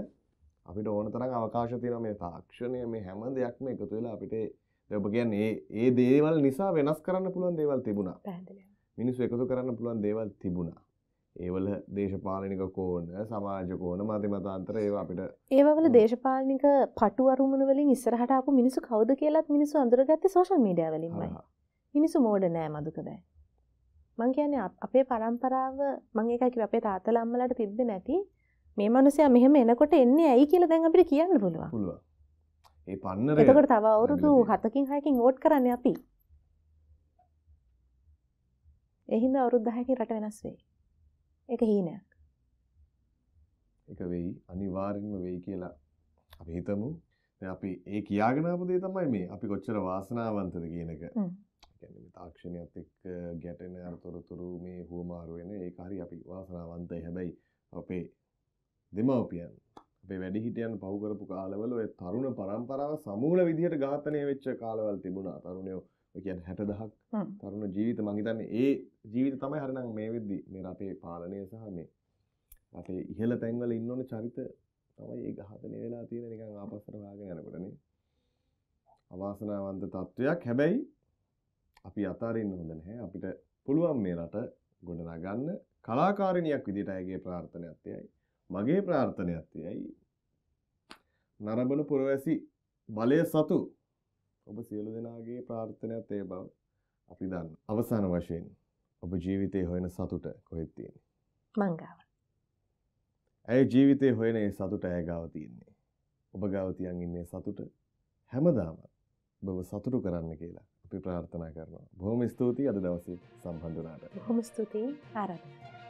අපිට ඕන තරම් අවකාශ තියෙන මේ තාක්ෂණය මේ හැම දෙයක්ම එකතු වෙලා අපිට ඔබ කියන්නේ ඒ දේවල් නිසා වෙනස් කරන්න පුළුවන් දේවල් තිබුණා මිනිස්සු එකතු කරන්න පුළුවන් දේවල් තිබුණා ඒවල දේශපාලනික කෝන සමාජ කෝන මතිමතාන්තර ඒවා අපිට ඒවල දේශපාලනික පටු අරුමනවලින් ඉස්සරහටපු මිනිසු කවද කියලත් මිනිසු අඳරගත්ත සෝශල් මීඩිය වලින්මයි මිනිසු මෝඩ නෑ මදුකදෑ මං කියන්නේ අපේ පරම්පරාව මං එකකි අපේ තාතල අම්මලට තිබ්බ නැති මේ මනුසය මෙහම එනකොට එන්නේ ඇයි කියලා දැන් අපිට කියන්න පුළුවන් පුළුව ඒ පන්න එතකට තව අවුරුදු හතකින් හයකින් ඕඩ් කරන්න අපි එහින්ද අවුරුද්ධහකින් රට වෙනස් වෙයි ඒක හීනයක්. ඒක වෙයි අනිවාර්යෙන්ම වෙයි කියලා අපි හිතමු. දැන් අපි ඒ කියාගෙන ආපු දේ තමයි මේ අපි කොච්චර වාසනාවන්තද කියන එක. කියන්නේ මේ තාක්ෂණයත් එක්ක ගැටෙන අතරතුරු මේ හුවමාරු වෙන ඒක හරි අපි වාසනාවන්තයි. හැබැයි අපේ දෙමව්පියන් අපේ වැඩිහිටියන් පහු කරපු කාලවල ඔය තරුණ පරම්පරාව සමූල විදිහට ඝාතනය වෙච්ච කාලවල තිබුණා. තරුණයෝ කියන හැට දහක් තරුණ ජීවිත මංහිතන්න ඒ ජීවිත තමයි හරනම් මේ වෙද්දි මේ අපේ පාලනය සහ මේ අපේ ඉහල තැන්වල ඉන්නවන චරිත තමයි ඒ ගහතනය වෙලා තියෙන නිකං ආපස්සරවාගෙන යනකොටනේ අවාසනාවන්ත තත්ත්වයක් හැබැයි අපි අතාරන්න හොඳ නැහැ අපිට පුළුවන් මේ රට ගොඩනා ගන්න කලාකාරණයක් විදිට අයගේ ප්‍රාර්ථනයක්ත්යයි මගේ ප්‍රාර්ථනයක්ත්යයි නරබන පුරවැසි බලය සතු ඔබ සියලු දෙනාගේ ප්‍රාර්ථනයත් ඒ බව අපි දන්න. අවසාන වශයෙන් ඔබ ජීවිතේ හොයන සතුට කොහෙද තියෙන්නේ? මංගාව. ඇය ජීවිතේ හොයන ඒ සතුට ඇය ගාව තියෙන්නේ. ඔබ ගාව තියන් ඉන්නේ සතුට හැමදාම ඔබව සතුටු කරන්න කියලා අපි ප්‍රාර්ථනා කරනවා. බොහොම ස්තුතියි අද දවසේ සම්බන්ධ වුණාට. බොහොම ස්තුතියි ආරාධනා.